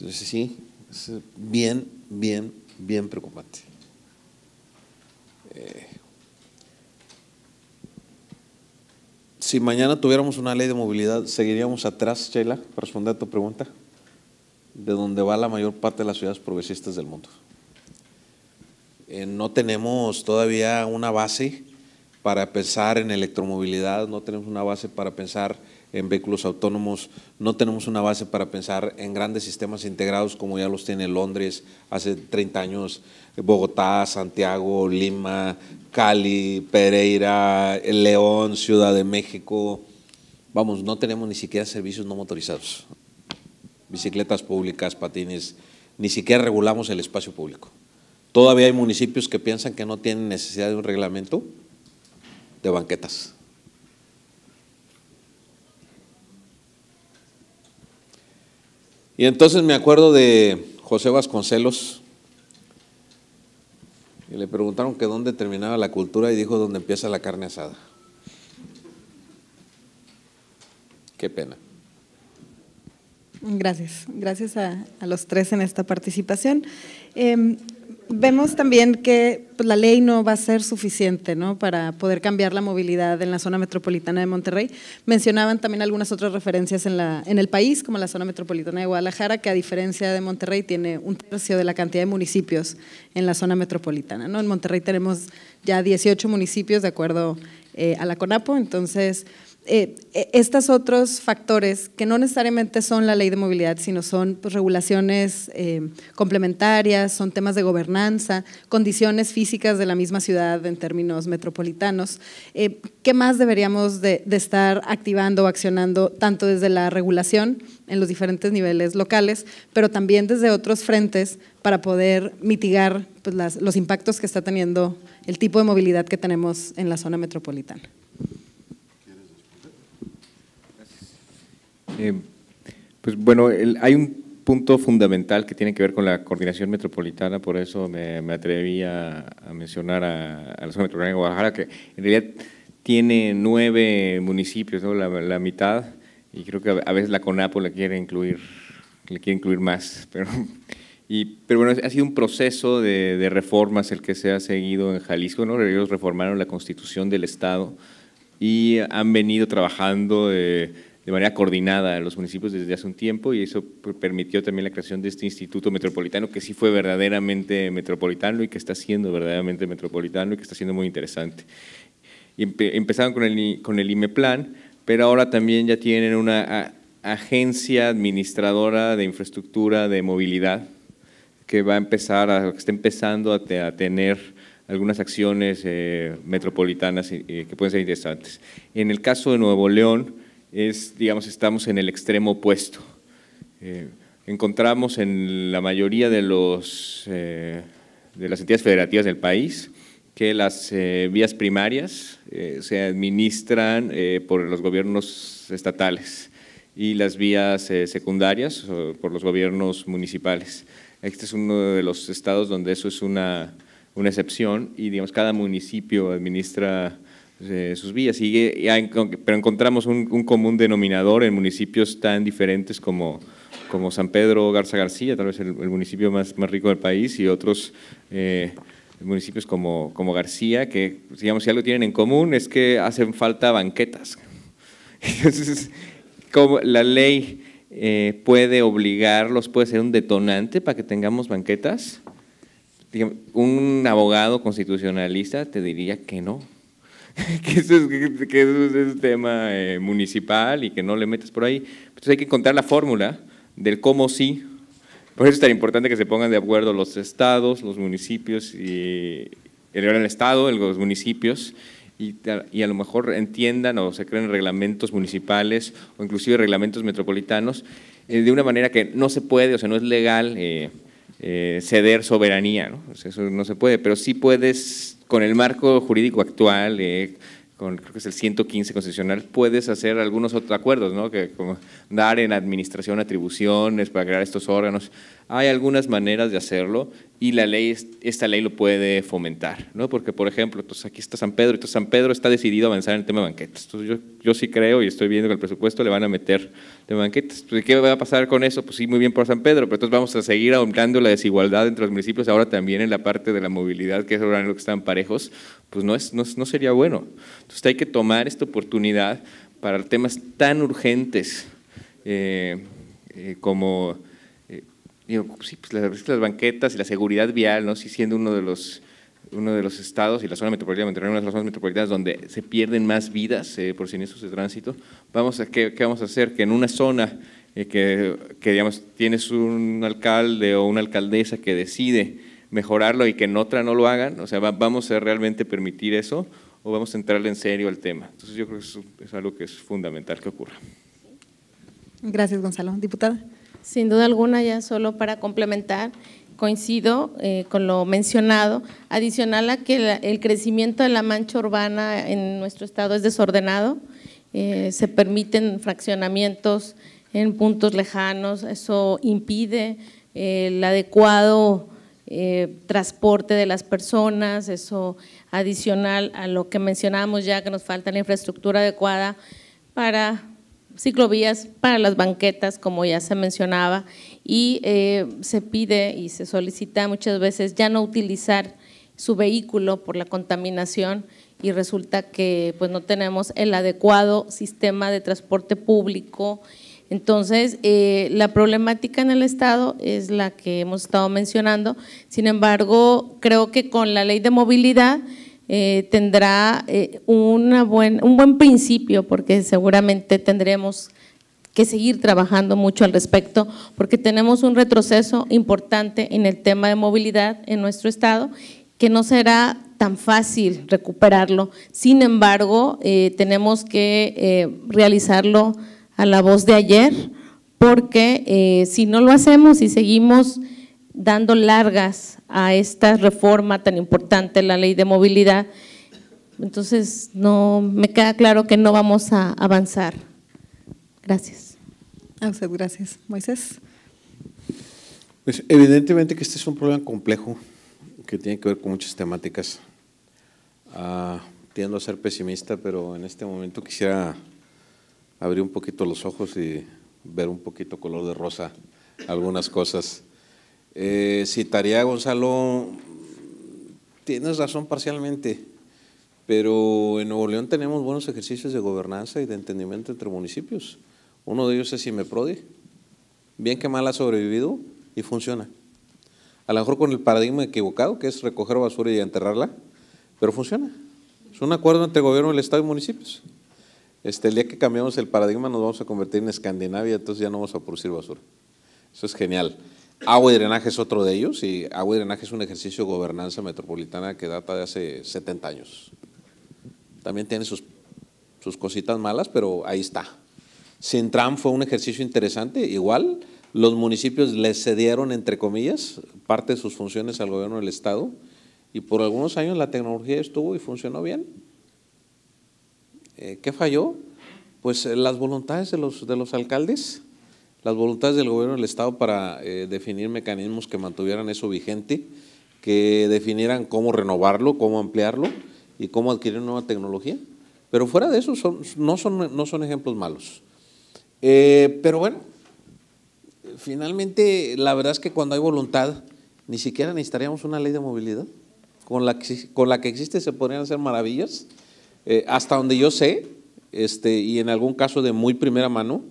Entonces sí, es bien, bien, bien preocupante. Eh, si mañana tuviéramos una ley de movilidad, ¿seguiríamos atrás, Sheila, para responder a tu pregunta? De donde va la mayor parte de las ciudades progresistas del mundo. Eh, no tenemos todavía una base para pensar en electromovilidad, no tenemos una base para pensar en vehículos autónomos, no tenemos una base para pensar en grandes sistemas integrados como ya los tiene Londres hace 30 años, Bogotá, Santiago, Lima, Cali, Pereira, León, Ciudad de México. Vamos, no tenemos ni siquiera servicios no motorizados, bicicletas públicas, patines, ni siquiera regulamos el espacio público. Todavía hay municipios que piensan que no tienen necesidad de un reglamento de banquetas Y entonces me acuerdo de José Vasconcelos, y le preguntaron que dónde terminaba la cultura y dijo dónde empieza la carne asada. Qué pena. Gracias, gracias a, los tres en esta participación. Em, vemos también que pues, la ley no va a ser suficiente ¿no? para poder cambiar la movilidad en la zona metropolitana de Monterrey. Mencionaban también algunas otras referencias en, la, en el país, como la zona metropolitana de Guadalajara, que a diferencia de Monterrey tiene un tercio de la cantidad de municipios en la zona metropolitana. ¿no? En Monterrey tenemos ya 18 municipios de acuerdo eh, a la CONAPO, entonces eh, e, estos otros factores que no necesariamente son la ley de movilidad, sino son pues, regulaciones eh, complementarias, son temas de gobernanza, condiciones físicas de la misma ciudad en términos metropolitanos, eh, ¿qué más deberíamos de, estar activando o accionando tanto desde la regulación en los diferentes niveles locales, pero también desde otros frentes para poder mitigar pues, los impactos que está teniendo el tipo de movilidad que tenemos en la zona metropolitana? Eh, pues bueno, hay un punto fundamental que tiene que ver con la coordinación metropolitana, por eso me, atreví a, mencionar a, la zona metropolitana de Guadalajara, que en realidad tiene nueve municipios, ¿no? la, mitad, y creo que a veces la CONAPO le quiere incluir, le quiere incluir más, pero, y, pero bueno, ha sido un proceso de, reformas el que se ha seguido en Jalisco, ¿no? ellos reformaron la constitución del Estado y han venido trabajando… de… Eh, de manera coordinada a los municipios desde hace un tiempo y eso permitió también la creación de este instituto metropolitano que sí fue verdaderamente metropolitano y que está siendo verdaderamente metropolitano y que está siendo muy interesante. empezaron con el, con el IMEPLAN, pero ahora también ya tienen una agencia administradora de infraestructura de movilidad que va a empezar, a, está empezando a, tener algunas acciones eh, metropolitanas eh, que pueden ser interesantes. En el caso de Nuevo León, es, digamos, estamos en el extremo opuesto. Eh, encontramos en la mayoría de, los, eh, de las entidades federativas del país que las eh, vías primarias se administran por los gobiernos estatales y las vías secundarias por los gobiernos municipales. Este es uno de los estados donde eso es una, una excepción y digamos cada municipio administra sus vías, eh, pero encontramos un, común denominador en municipios tan diferentes como, como San Pedro Garza García, tal vez el, municipio más, más rico del país, y otros eh, municipios como, como García, que digamos, si algo tienen en común es que hacen falta banquetas. Entonces, como la ley eh, puede obligarlos, puede ser un detonante para que tengamos banquetas, un abogado constitucionalista te diría que no, que, eso es, que es, un tema eh, municipal y que no le metes por ahí. Entonces hay que encontrar la fórmula del cómo sí. Por eso es tan importante que se pongan de acuerdo los estados, los municipios, y el, el estado, los municipios, y, y, a lo mejor entiendan o se creen reglamentos municipales o inclusive reglamentos metropolitanos eh, de una manera que no se puede, o sea, no es legal. Eh, eh, ceder soberanía, ¿no? eso no se puede, pero sí puedes, con el marco jurídico actual, eh, con, creo que es el 115 constitucional, puedes hacer algunos otros acuerdos, ¿no? Que como dar en administración atribuciones para crear estos órganos, hay algunas maneras de hacerlo y la ley, esta ley lo puede fomentar, ¿no? Porque, por ejemplo, entonces aquí está San Pedro, entonces San Pedro está decidido a avanzar en el tema de banquetas. yo, yo sí creo y estoy viendo que el presupuesto le van a meter de banquetas. Pues, ¿Qué va a pasar con eso? Pues sí, muy bien por San Pedro, pero entonces vamos a seguir aumentando la desigualdad entre los municipios, ahora también en la parte de la movilidad, que es ahora lo que están parejos, pues no, es, no, no sería bueno. Entonces hay que tomar esta oportunidad para temas tan urgentes eh, eh, como digo, sí, pues las, banquetas y la seguridad vial, ¿no? siendo uno de los uno de los estados y la zona metropolitana, una donde se pierden más vidas eh, por siniestros de tránsito, vamos a, ¿qué, ¿qué, vamos a hacer? Que en una zona eh, que, digamos, tienes un alcalde o una alcaldesa que decide mejorarlo y que en otra no lo hagan, o sea, ¿vamos a realmente permitir eso o vamos a entrarle en serio al tema? Entonces yo creo que es algo que es fundamental que ocurra. Gracias, Gonzalo. Diputada. Sin duda alguna, ya solo para complementar, coincido eh, con lo mencionado, adicional a que el crecimiento de la mancha urbana en nuestro estado es desordenado, eh, se permiten fraccionamientos en puntos lejanos, eso impide eh, el adecuado transporte de las personas, eso adicional a lo que mencionábamos ya que nos falta la infraestructura adecuada para ciclovías para las banquetas, como ya se mencionaba, y eh, se pide y se solicita muchas veces ya no utilizar su vehículo por la contaminación y resulta que pues no tenemos el adecuado sistema de transporte público. Entonces, eh, la problemática en el Estado es la que hemos estado mencionando. Sin embargo, creo que con la ley de movilidad eh, tendrá eh, una un buen principio, porque seguramente tendremos que seguir trabajando mucho al respecto, porque tenemos un retroceso importante en el tema de movilidad en nuestro estado, que no será tan fácil recuperarlo. Sin embargo, eh, tenemos que realizarlo a la voz de ayer, porque si no lo hacemos y seguimos dando largas a esta reforma tan importante, la ley de movilidad. Entonces, no me queda claro que no vamos a avanzar. Gracias. A usted, gracias. Moisés. Pues, evidentemente que este es un problema complejo que tiene que ver con muchas temáticas. Ah, tiendo a ser pesimista, pero en este momento quisiera abrir un poquito los ojos y ver un poquito color de rosa algunas cosas. Eh, citaría a Gonzalo, tienes razón parcialmente, pero en Nuevo León tenemos buenos ejercicios de gobernanza y de entendimiento entre municipios. Uno de ellos es Imeprodi, bien que mal ha sobrevivido y funciona. A lo mejor con el paradigma equivocado, que es recoger basura y enterrarla, pero funciona. Es un acuerdo entre gobierno del Estado y municipios. Este, el día que cambiamos el paradigma nos vamos a convertir en Escandinavia, entonces ya no vamos a producir basura. Eso es genial. Agua y drenaje es otro de ellos y agua y drenaje es un ejercicio de gobernanza metropolitana que data de hace 70 años. También tiene sus, cositas malas, pero ahí está. Sin Trump fue un ejercicio interesante, igual los municipios le cedieron, entre comillas, parte de sus funciones al gobierno del Estado y por algunos años la tecnología estuvo y funcionó bien. Eh, ¿Qué falló? Pues eh, las voluntades de los, de los alcaldes las voluntades del gobierno del Estado para eh, definir mecanismos que mantuvieran eso vigente, que definieran cómo renovarlo, cómo ampliarlo y cómo adquirir nueva tecnología. Pero fuera de eso, son, no, son, no son ejemplos malos. Eh, pero bueno, finalmente la verdad es que cuando hay voluntad, ni siquiera necesitaríamos una ley de movilidad. Con la que, con la que existe se podrían hacer maravillas. Eh, hasta donde yo sé, este, y en algún caso de muy primera mano,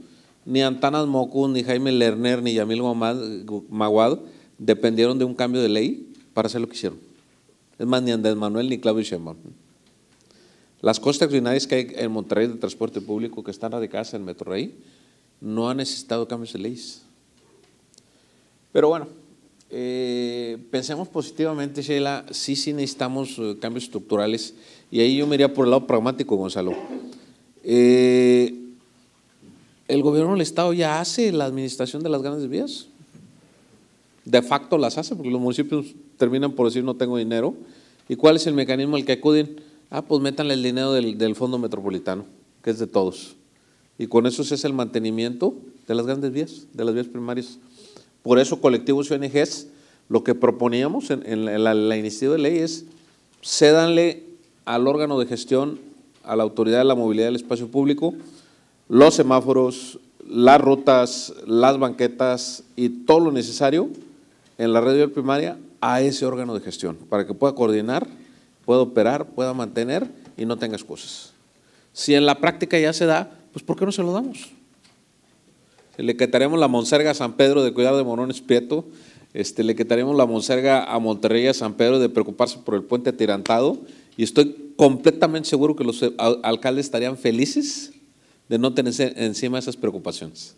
ni Antanas Mockus ni Jaime Lerner, ni Yamil Maguad dependieron de un cambio de ley para hacer lo que hicieron. Es más, ni Andrés Manuel ni Claudio Sheinbaum. Las costas extraordinarias que hay en Monterrey de transporte público que están radicadas en Metrorrey no han necesitado cambios de leyes. Pero bueno, eh, pensemos positivamente, Sheila, sí, sí necesitamos eh, cambios estructurales y ahí yo me iría por el lado pragmático, Gonzalo. Eh, el gobierno del Estado ya hace la administración de las grandes vías. De facto las hace, porque los municipios terminan por decir no tengo dinero. ¿Y cuál es el mecanismo al que acuden? Ah, pues métanle el dinero del, Fondo Metropolitano, que es de todos. Y con eso se hace el mantenimiento de las grandes vías, de las vías primarias. Por eso colectivos y ONGs, lo que proponíamos en, la, la iniciativa de ley es cédanle al órgano de gestión, a la autoridad de la movilidad del espacio público, los semáforos, las rutas, las banquetas y todo lo necesario en la red vial primaria a ese órgano de gestión para que pueda coordinar, pueda operar, pueda mantener y no tenga excusas. Si en la práctica ya se da, pues ¿por qué no se lo damos? le quitaremos la monserga a San Pedro de cuidar de Morones Espieto, este, le quitaremos la monserga a Monterrey a San Pedro de preocuparse por el puente atirantado y estoy completamente seguro que los eh, alcaldes estarían felices de no tener encima esas preocupaciones.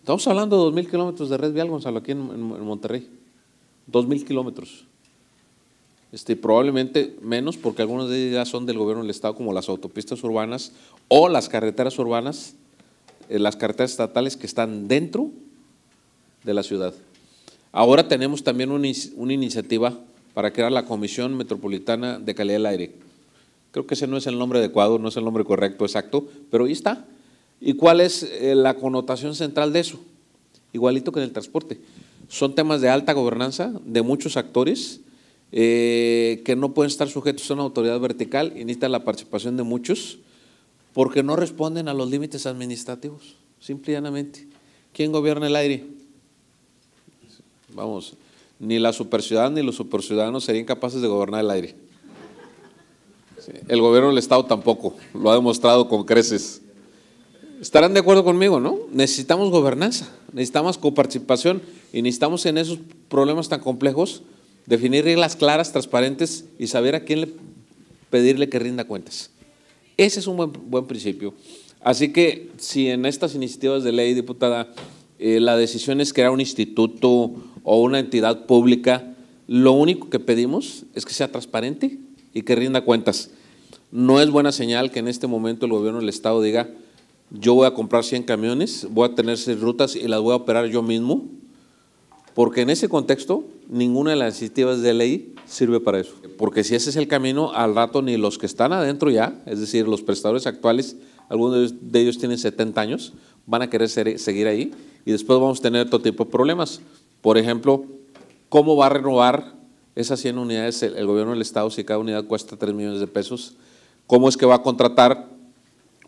Estamos hablando de 2.000 kilómetros de red vial, Gonzalo, aquí en, Monterrey. 2.000 kilómetros. Este, probablemente menos porque algunos de ellas son del gobierno del Estado, como las autopistas urbanas o las carreteras urbanas, eh, las carreteras estatales que están dentro de la ciudad. Ahora tenemos también una, una iniciativa para crear la Comisión Metropolitana de Calidad del Aire. Creo que ese no es el nombre adecuado, no es el nombre correcto, exacto, pero ahí está. ¿Y cuál es eh, la connotación central de eso? Igualito que en el transporte. Son temas de alta gobernanza, de muchos actores, eh, que no pueden estar sujetos a una autoridad vertical y necesitan la participación de muchos, porque no responden a los límites administrativos, simple y llanamente. ¿Quién gobierna el aire? Vamos, ni la superciudad ni los superciudadanos serían capaces de gobernar el aire. el gobierno del Estado tampoco, lo ha demostrado con creces. Estarán de acuerdo conmigo, ¿no? Necesitamos gobernanza, necesitamos coparticipación y necesitamos en esos problemas tan complejos definir reglas claras, transparentes y saber a quién pedirle que rinda cuentas. Ese es un buen, principio. Así que si en estas iniciativas de ley, diputada, eh, la decisión es crear un instituto o una entidad pública, lo único que pedimos es que sea transparente y que rinda cuentas. No es buena señal que en este momento el gobierno del Estado diga, yo voy a comprar 100 camiones, voy a tener 6 rutas y las voy a operar yo mismo, porque en ese contexto ninguna de las iniciativas de ley sirve para eso. Porque si ese es el camino, al rato ni los que están adentro ya, es decir, los prestadores actuales, algunos de ellos tienen 70 años, van a querer seguir ahí y después vamos a tener otro tipo de problemas. Por ejemplo, ¿cómo va a renovar esas 100 unidades el, el gobierno del Estado si cada unidad cuesta 3 millones de pesos? ¿Cómo es que va a contratar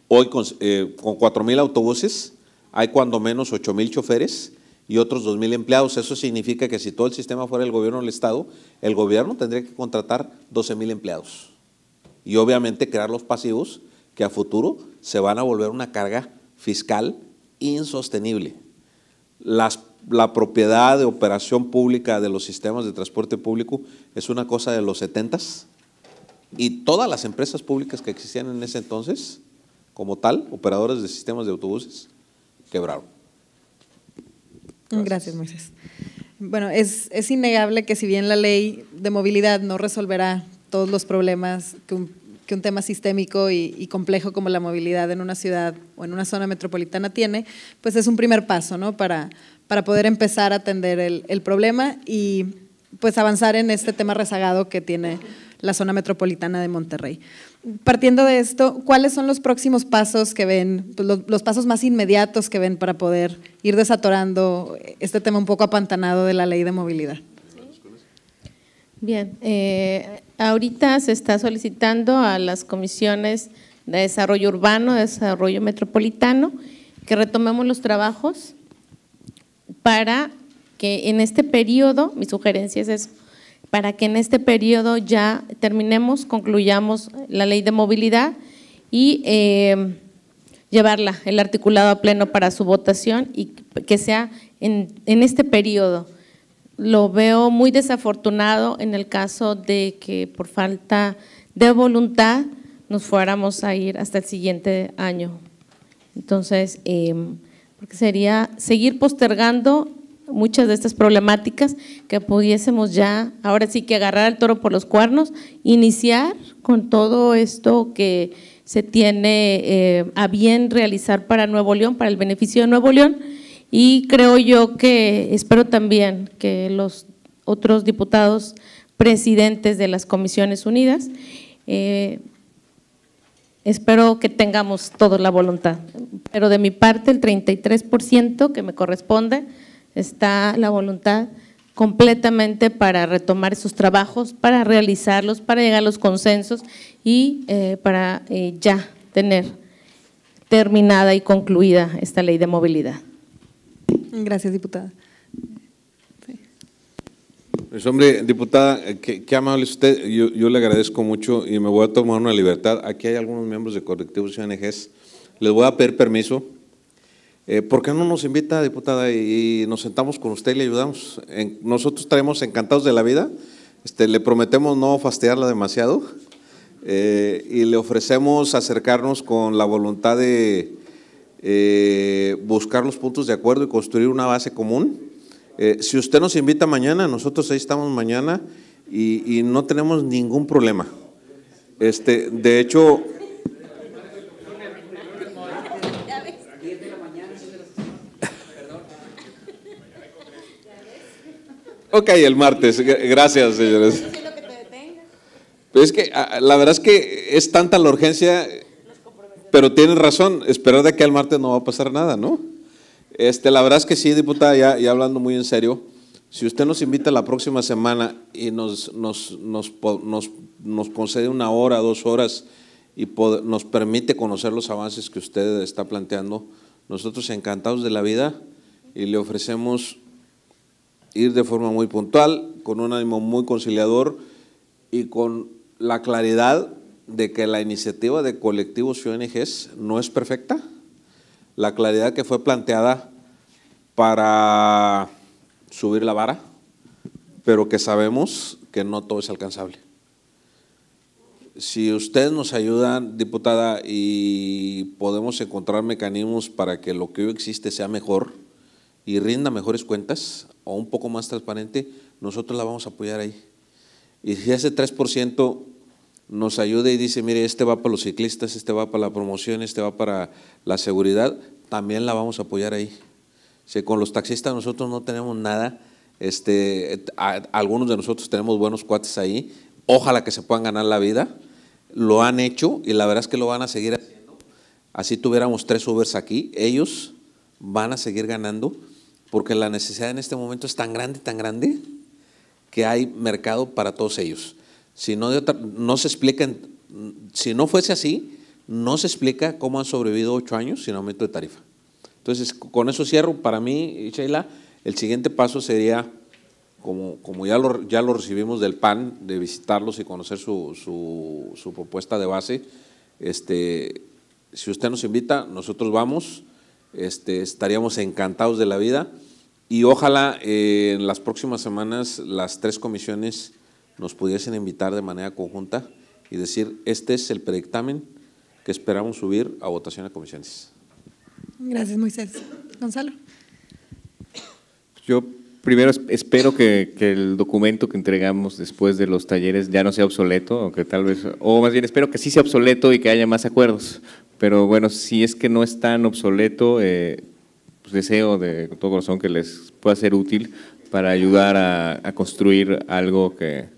Hoy con, eh, con 4.000 autobuses hay cuando menos 8.000 choferes y otros 2.000 empleados. Eso significa que si todo el sistema fuera el gobierno del Estado, el gobierno tendría que contratar 12.000 empleados y obviamente crear los pasivos que a futuro se van a volver una carga fiscal insostenible. Las, la propiedad de operación pública de los sistemas de transporte público es una cosa de los 70s y todas las empresas públicas que existían en ese entonces como tal, operadores de sistemas de autobuses, quebraron. Gracias, Moisés. Bueno, es, es innegable que si bien la ley de movilidad no resolverá todos los problemas que un, que un tema sistémico y, complejo como la movilidad en una ciudad o en una zona metropolitana tiene, pues es un primer paso ¿no? para, para poder empezar a atender el, el problema y pues avanzar en este tema rezagado que tiene la zona metropolitana de Monterrey partiendo de esto, ¿cuáles son los próximos pasos que ven, pues, los, pasos más inmediatos que ven para poder ir desatorando este tema un poco apantanado de la ley de movilidad? Bien, eh, ahorita se está solicitando a las comisiones de desarrollo urbano, de desarrollo metropolitano, que retomemos los trabajos para que en este periodo, mi sugerencia es eso, para que en este periodo ya terminemos, concluyamos la ley de movilidad y eh, llevarla, el articulado a pleno para su votación y que sea en, este periodo. Lo veo muy desafortunado en el caso de que por falta de voluntad nos fuéramos a ir hasta el siguiente año. Entonces, em, porque sería seguir postergando muchas de estas problemáticas, que pudiésemos ya, ahora sí que agarrar el toro por los cuernos, iniciar con todo esto que se tiene eh, a bien realizar para Nuevo León, para el beneficio de Nuevo León, y creo yo que, espero también que los otros diputados presidentes de las comisiones unidas, eh, espero que tengamos toda la voluntad, pero de mi parte el 33% que me corresponde, está la voluntad completamente para retomar esos trabajos, para realizarlos, para llegar a los consensos y eh, para eh, ya tener terminada y concluida esta ley de movilidad. Gracias, diputada. Pues, hombre, diputada, eh, qué, qué amable usted, yo, yo, le agradezco mucho y me voy a tomar una libertad. Aquí hay algunos miembros de colectivos y ONGs, les voy a pedir permiso eh, ¿Por qué no nos invita, diputada, y, nos sentamos con usted y le ayudamos? nosotros traemos encantados de la vida, este, le prometemos no fastidiarla demasiado eh, y le ofrecemos acercarnos con la voluntad de eh, buscar los puntos de acuerdo y construir una base común. si usted nos invita mañana, nosotros ahí estamos mañana y, no tenemos ningún problema. Este, de hecho, Ok, el martes. Gracias, señores. Es que ah, la verdad es que es tanta la urgencia, pero tienen razón, esperar de aquí al martes no va a pasar nada, ¿no? Este, la verdad es que sí, diputada, ya, hablando muy en serio, si usted nos invita la próxima semana y nos concede una hora, dos horas y nos permite conocer los avances que usted está planteando, nosotros encantados de la vida y le ofrecemos ir de forma muy puntual, con un ánimo muy conciliador y con la claridad de que la iniciativa de colectivos y ONGs no es perfecta. La claridad que fue planteada para subir la vara, pero que sabemos que no todo es alcanzable. Si ustedes nos ayudan, diputada, y podemos encontrar mecanismos para que lo que hoy existe sea mejor, y rinda mejores cuentas o un poco más transparente, nosotros la vamos a apoyar ahí. Y si ese 3% nos ayuda y dice, mire, este va para los ciclistas, este va para la promoción, este va para la seguridad, también la vamos a apoyar ahí. Si con los taxistas nosotros no tenemos nada, este, algunos de nosotros tenemos buenos cuates ahí, ojalá que se puedan ganar la vida, lo han hecho y la verdad es que lo van a seguir haciendo. Así tuviéramos tres Ubers aquí, ellos van a seguir ganando porque la necesidad en este momento es tan grande, tan grande, que hay mercado para todos ellos. Si no, no se explica, si no fuese así, no se explica cómo han sobrevivido ocho años sin aumento de tarifa. Entonces, con eso cierro. Para mí, Sheila, el siguiente paso sería, como, como ya, lo, ya lo recibimos del PAN, de visitarlos y conocer su, su, su propuesta de base, este, si usted nos invita, nosotros vamos este, estaríamos encantados de la vida. Y ojalá eh, en las próximas semanas las tres comisiones nos pudiesen invitar de manera conjunta y decir, este es el predictamen que esperamos subir a votación a comisiones. Gracias, Moisés. Gonzalo. Yo primero espero que, que, el documento que entregamos después de los talleres ya no sea obsoleto, o que tal vez, o más bien espero que sí sea obsoleto y que haya más acuerdos, pero bueno, si es que no es tan obsoleto, eh, pues, deseo de todo corazón que les pueda ser útil para ayudar a, construir algo que,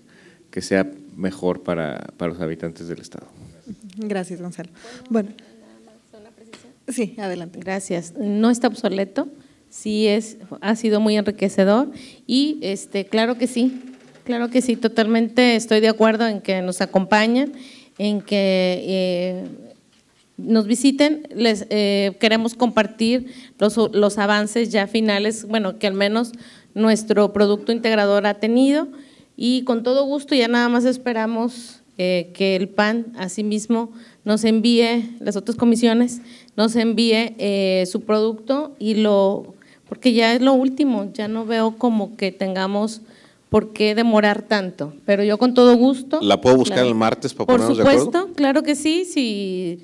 sea mejor para, los habitantes del Estado. Gracias, Gonzalo. Bueno, sí, adelante. Gracias. No está obsoleto, sí es, ha sido muy enriquecedor y este, claro que sí, claro que sí, totalmente estoy de acuerdo en que nos acompañan, en que eh, nos visiten. Les eh, queremos compartir los, los, avances ya finales, bueno, que al menos nuestro producto integrador ha tenido y con todo gusto ya nada más esperamos eh, que el PAN asimismo nos envíe, las otras comisiones, nos envíe eh, su producto y lo, porque ya es lo último, ya no veo como que tengamos… ¿por qué demorar tanto? Pero yo con todo gusto. ¿La puedo buscar el martes para ponernos supuesto, de acuerdo? claro que sí, sí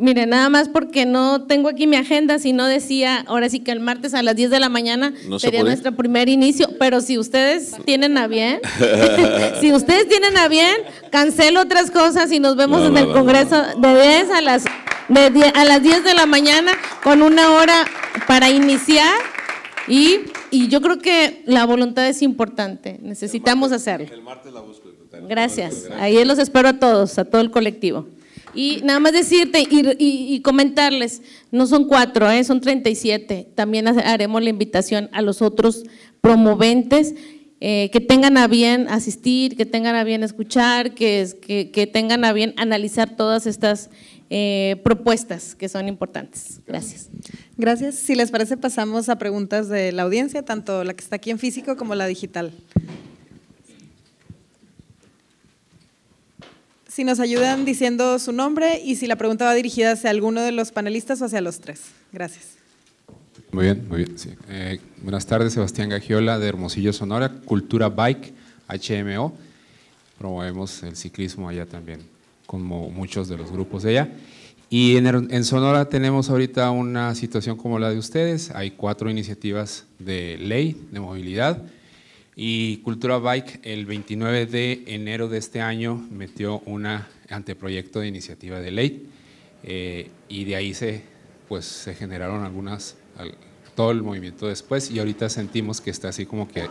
Mire, nada más porque no tengo aquí mi agenda, si no decía, ahora sí que el martes a las 10 de la mañana sería nuestro primer inicio, pero si ustedes tienen a bien, si ustedes tienen a bien, cancelo otras cosas y nos vemos en el Congreso de 10 a las de 10, a las 10 de la mañana con una hora para iniciar y, y yo creo que la voluntad es importante, necesitamos hacerlo. El martes la busco. Gracias, ahí los espero a todos, a todo el colectivo. Y nada más decirte y, comentarles, no son cuatro, ¿eh? son 37. También haremos la invitación a los otros promoventes eh, que tengan a bien asistir, que tengan a bien escuchar, que, que, que tengan a bien analizar todas estas eh, propuestas que son importantes. Gracias. Gracias. Si les parece, pasamos a preguntas de la audiencia, tanto la que está aquí en físico como la digital. si nos ayudan diciendo su nombre y si la pregunta va dirigida hacia alguno de los panelistas o hacia los tres. Gracias. Muy bien, muy bien. Eh, buenas tardes, Sebastián Gagiola de Hermosillo, Sonora, Cultura Bike, HMO. Promovemos el ciclismo allá también, como muchos de los grupos de allá. Y en, en Sonora tenemos ahorita una situación como la de ustedes. Hay cuatro iniciativas de ley de movilidad y Cultura Bike el 29 de enero de este año metió un anteproyecto de iniciativa de ley eh, y de ahí se, pues, se generaron algunas, todo el movimiento después y ahorita sentimos que está así como que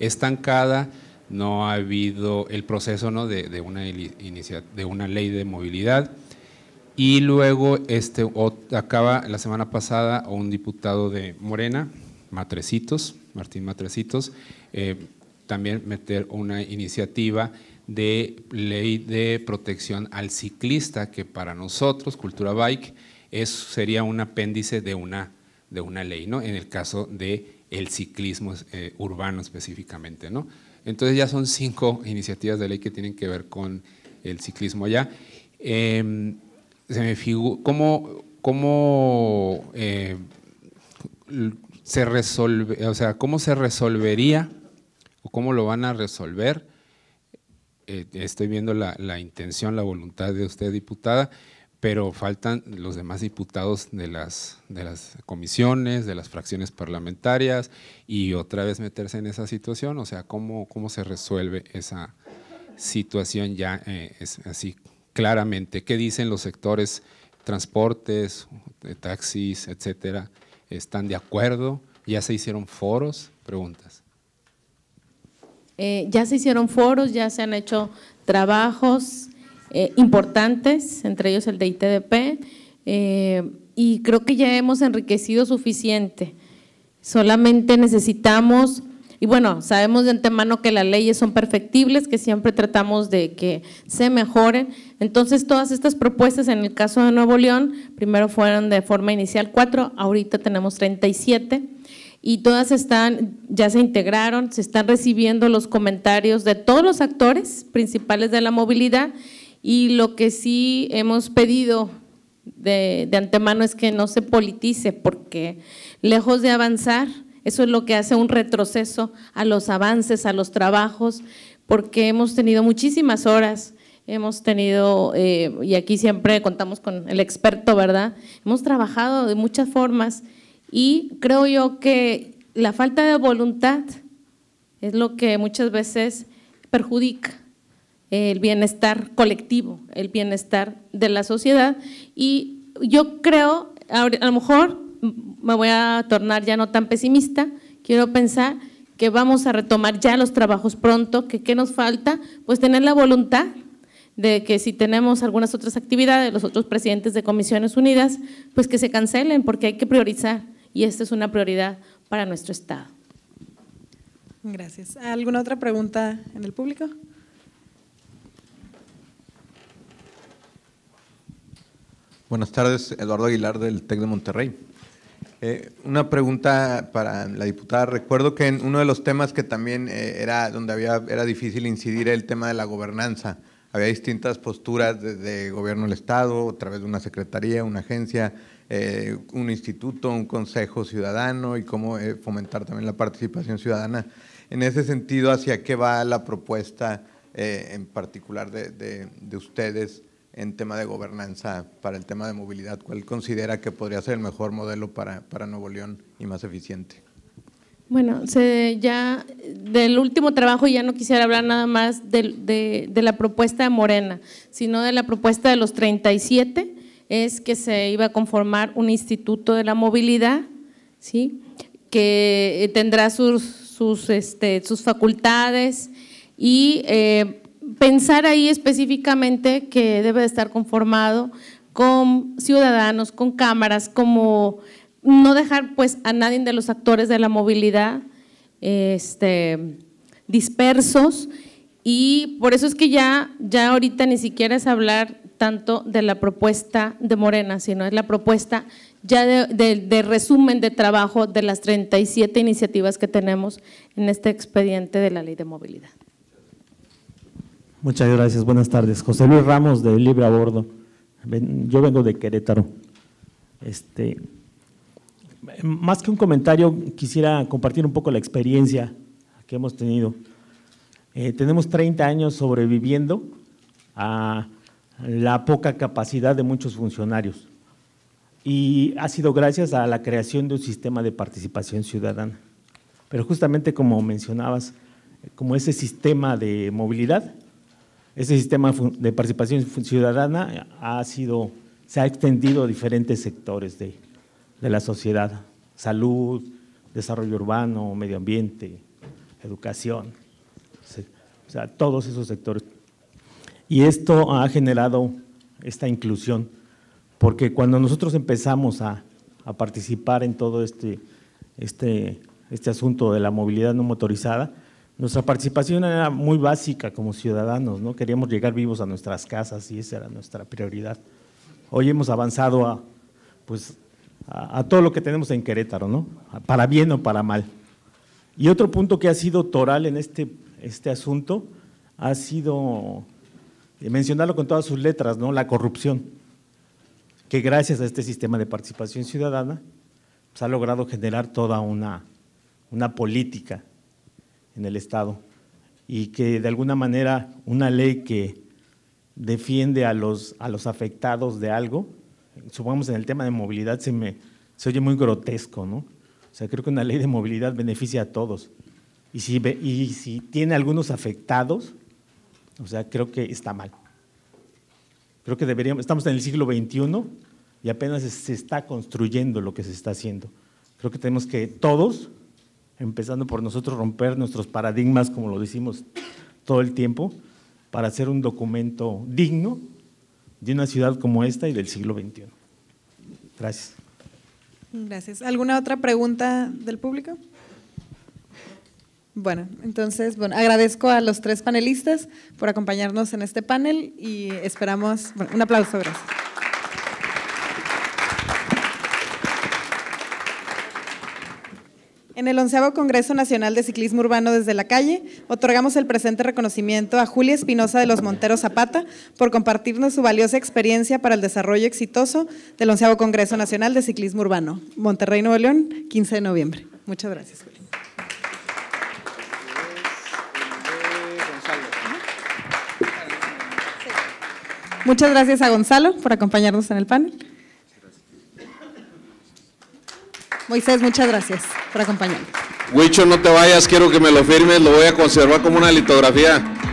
estancada, no ha habido el proceso ¿no? de, una de una ley de movilidad. Y luego este, acaba la semana pasada un diputado de Morena, Matrecitos, Martín Matrecitos, eh, también meter una iniciativa de ley de protección al ciclista, que para nosotros, Cultura Bike, es, sería un apéndice de una, de una ley, ¿no? en el caso de el ciclismo eh, urbano específicamente. ¿no? Entonces ya son cinco iniciativas de ley que tienen que ver con el ciclismo allá. Em, se me ¿Cómo, eh, se o sea, cómo se resolvería o cómo lo van a resolver. Eh, estoy viendo la, intención, la voluntad de usted, diputada, pero faltan los demás diputados de las, comisiones, de las fracciones parlamentarias y otra vez meterse en esa situación, o sea, cómo, se resuelve esa situación ya eh, así claramente. ¿Qué dicen los sectores transportes, taxis, etcétera? ¿Están de acuerdo? ¿Ya se hicieron foros? Preguntas. Eh, ya se hicieron foros, ya se han hecho trabajos eh, importantes, entre ellos el de ITDP, eh, y creo que ya hemos enriquecido suficiente. Solamente necesitamos, y bueno, sabemos de antemano que las leyes son perfectibles, que siempre tratamos de que se mejoren. Entonces, todas estas propuestas, en el caso de Nuevo León, primero fueron de forma inicial cuatro, ahorita tenemos 37 y todas están, ya se integraron, se están recibiendo los comentarios de todos los actores principales de la movilidad y lo que sí hemos pedido de, antemano es que no se politice porque lejos de avanzar, eso es lo que hace un retroceso a los avances, a los trabajos, porque hemos tenido muchísimas horas hemos tenido, eh, y aquí siempre contamos con el experto, ¿verdad? Hemos trabajado de muchas formas y creo yo que la falta de voluntad es lo que muchas veces perjudica el bienestar colectivo, el bienestar de la sociedad. Y yo creo, a lo mejor me voy a tornar ya no tan pesimista, quiero pensar que vamos a retomar ya los trabajos pronto, que qué nos falta, pues tener la voluntad de que si tenemos algunas otras actividades, los otros presidentes de Comisiones Unidas, pues que se cancelen, porque hay que priorizar y esta es una prioridad para nuestro Estado. Gracias. ¿Alguna otra pregunta en el público? Buenas tardes, Eduardo Aguilar del TEC de Monterrey. Eh, una pregunta para la diputada. Recuerdo que en uno de los temas que también eh, era donde había era difícil incidir el tema de la gobernanza. Había distintas posturas desde gobierno del Estado, a través de una secretaría, una agencia, eh, un instituto, un consejo ciudadano y cómo eh, fomentar también la participación ciudadana. En ese sentido, ¿hacia qué va la propuesta eh, en particular de, ustedes en tema de gobernanza para el tema de movilidad? ¿Cuál considera que podría ser el mejor modelo para, para Nuevo León y más eficiente? Bueno, ya del último trabajo ya no quisiera hablar nada más de, de, la propuesta de Morena, sino de la propuesta de los 37 es que se iba a conformar un instituto de la movilidad, ¿sí? que eh, tendrá sus, sus, este, facultades y eh, pensar ahí específicamente que debe de estar conformado con ciudadanos, con cámaras, como no dejar pues a nadie de los actores de la movilidad este, dispersos y por eso es que ya, ya ahorita ni siquiera es hablar tanto de la propuesta de Morena, sino es la propuesta ya de, resumen de trabajo de las 37 iniciativas que tenemos en este expediente de la Ley de Movilidad. Muchas gracias, buenas tardes. José Luis Ramos de Libre a Bordo. Yo vengo de Querétaro. Este, más que un comentario, quisiera compartir un poco la experiencia que hemos tenido. Eh, tenemos 30 años sobreviviendo a la poca capacidad de muchos funcionarios. Y ha sido gracias a la creación de un sistema de participación ciudadana. Pero justamente como mencionabas, como ese sistema de movilidad, ese sistema de participación ciudadana ha sido, se ha extendido a diferentes sectores de, de la sociedad, salud, desarrollo urbano, medio ambiente, educación, o sea, todos esos sectores. Y esto ha generado esta inclusión, porque cuando nosotros empezamos a, participar en todo este, este, este asunto de la movilidad no motorizada, nuestra participación era muy básica como ciudadanos, ¿no? Queríamos llegar vivos a nuestras casas y esa era nuestra prioridad. Hoy hemos avanzado a, pues, todo lo que tenemos en Querétaro, ¿no? Para bien o para mal. Y otro punto que ha sido toral en este, este asunto ha sido mencionarlo con todas sus letras, ¿no? La corrupción, que gracias a este sistema de participación ciudadana se pues, ha logrado generar toda una, una política en el Estado y que de alguna manera una ley que defiende a los, a los afectados de algo, supongamos en el tema de movilidad se, me, se oye muy grotesco, ¿no? O sea, creo que una ley de movilidad beneficia a todos. Y si, y si tiene algunos afectados, o sea, creo que está mal. Creo que deberíamos, estamos en el siglo XXI y apenas se está construyendo lo que se está haciendo. Creo que tenemos que todos, empezando por nosotros, romper nuestros paradigmas, como lo decimos todo el tiempo, para hacer un documento digno de una ciudad como esta y del siglo XXI. Gracias. Gracias. ¿Alguna otra pregunta del público? Bueno, entonces, bueno, agradezco a los tres panelistas por acompañarnos en este panel y esperamos, bueno, un aplauso, gracias. En el onceavo Congreso Nacional de Ciclismo Urbano desde la calle, otorgamos el presente reconocimiento a Julia Espinosa de los Monteros Zapata por compartirnos su valiosa experiencia para el desarrollo exitoso del onceavo Congreso Nacional de Ciclismo Urbano, Monterrey, Nuevo León, 15 de noviembre. Muchas gracias, Julia. Muchas gracias a Gonzalo por acompañarnos en el panel. Moisés, muchas gracias por acompañarnos. Huicho, no te vayas, quiero que me lo firmes, lo voy a conservar como una litografía.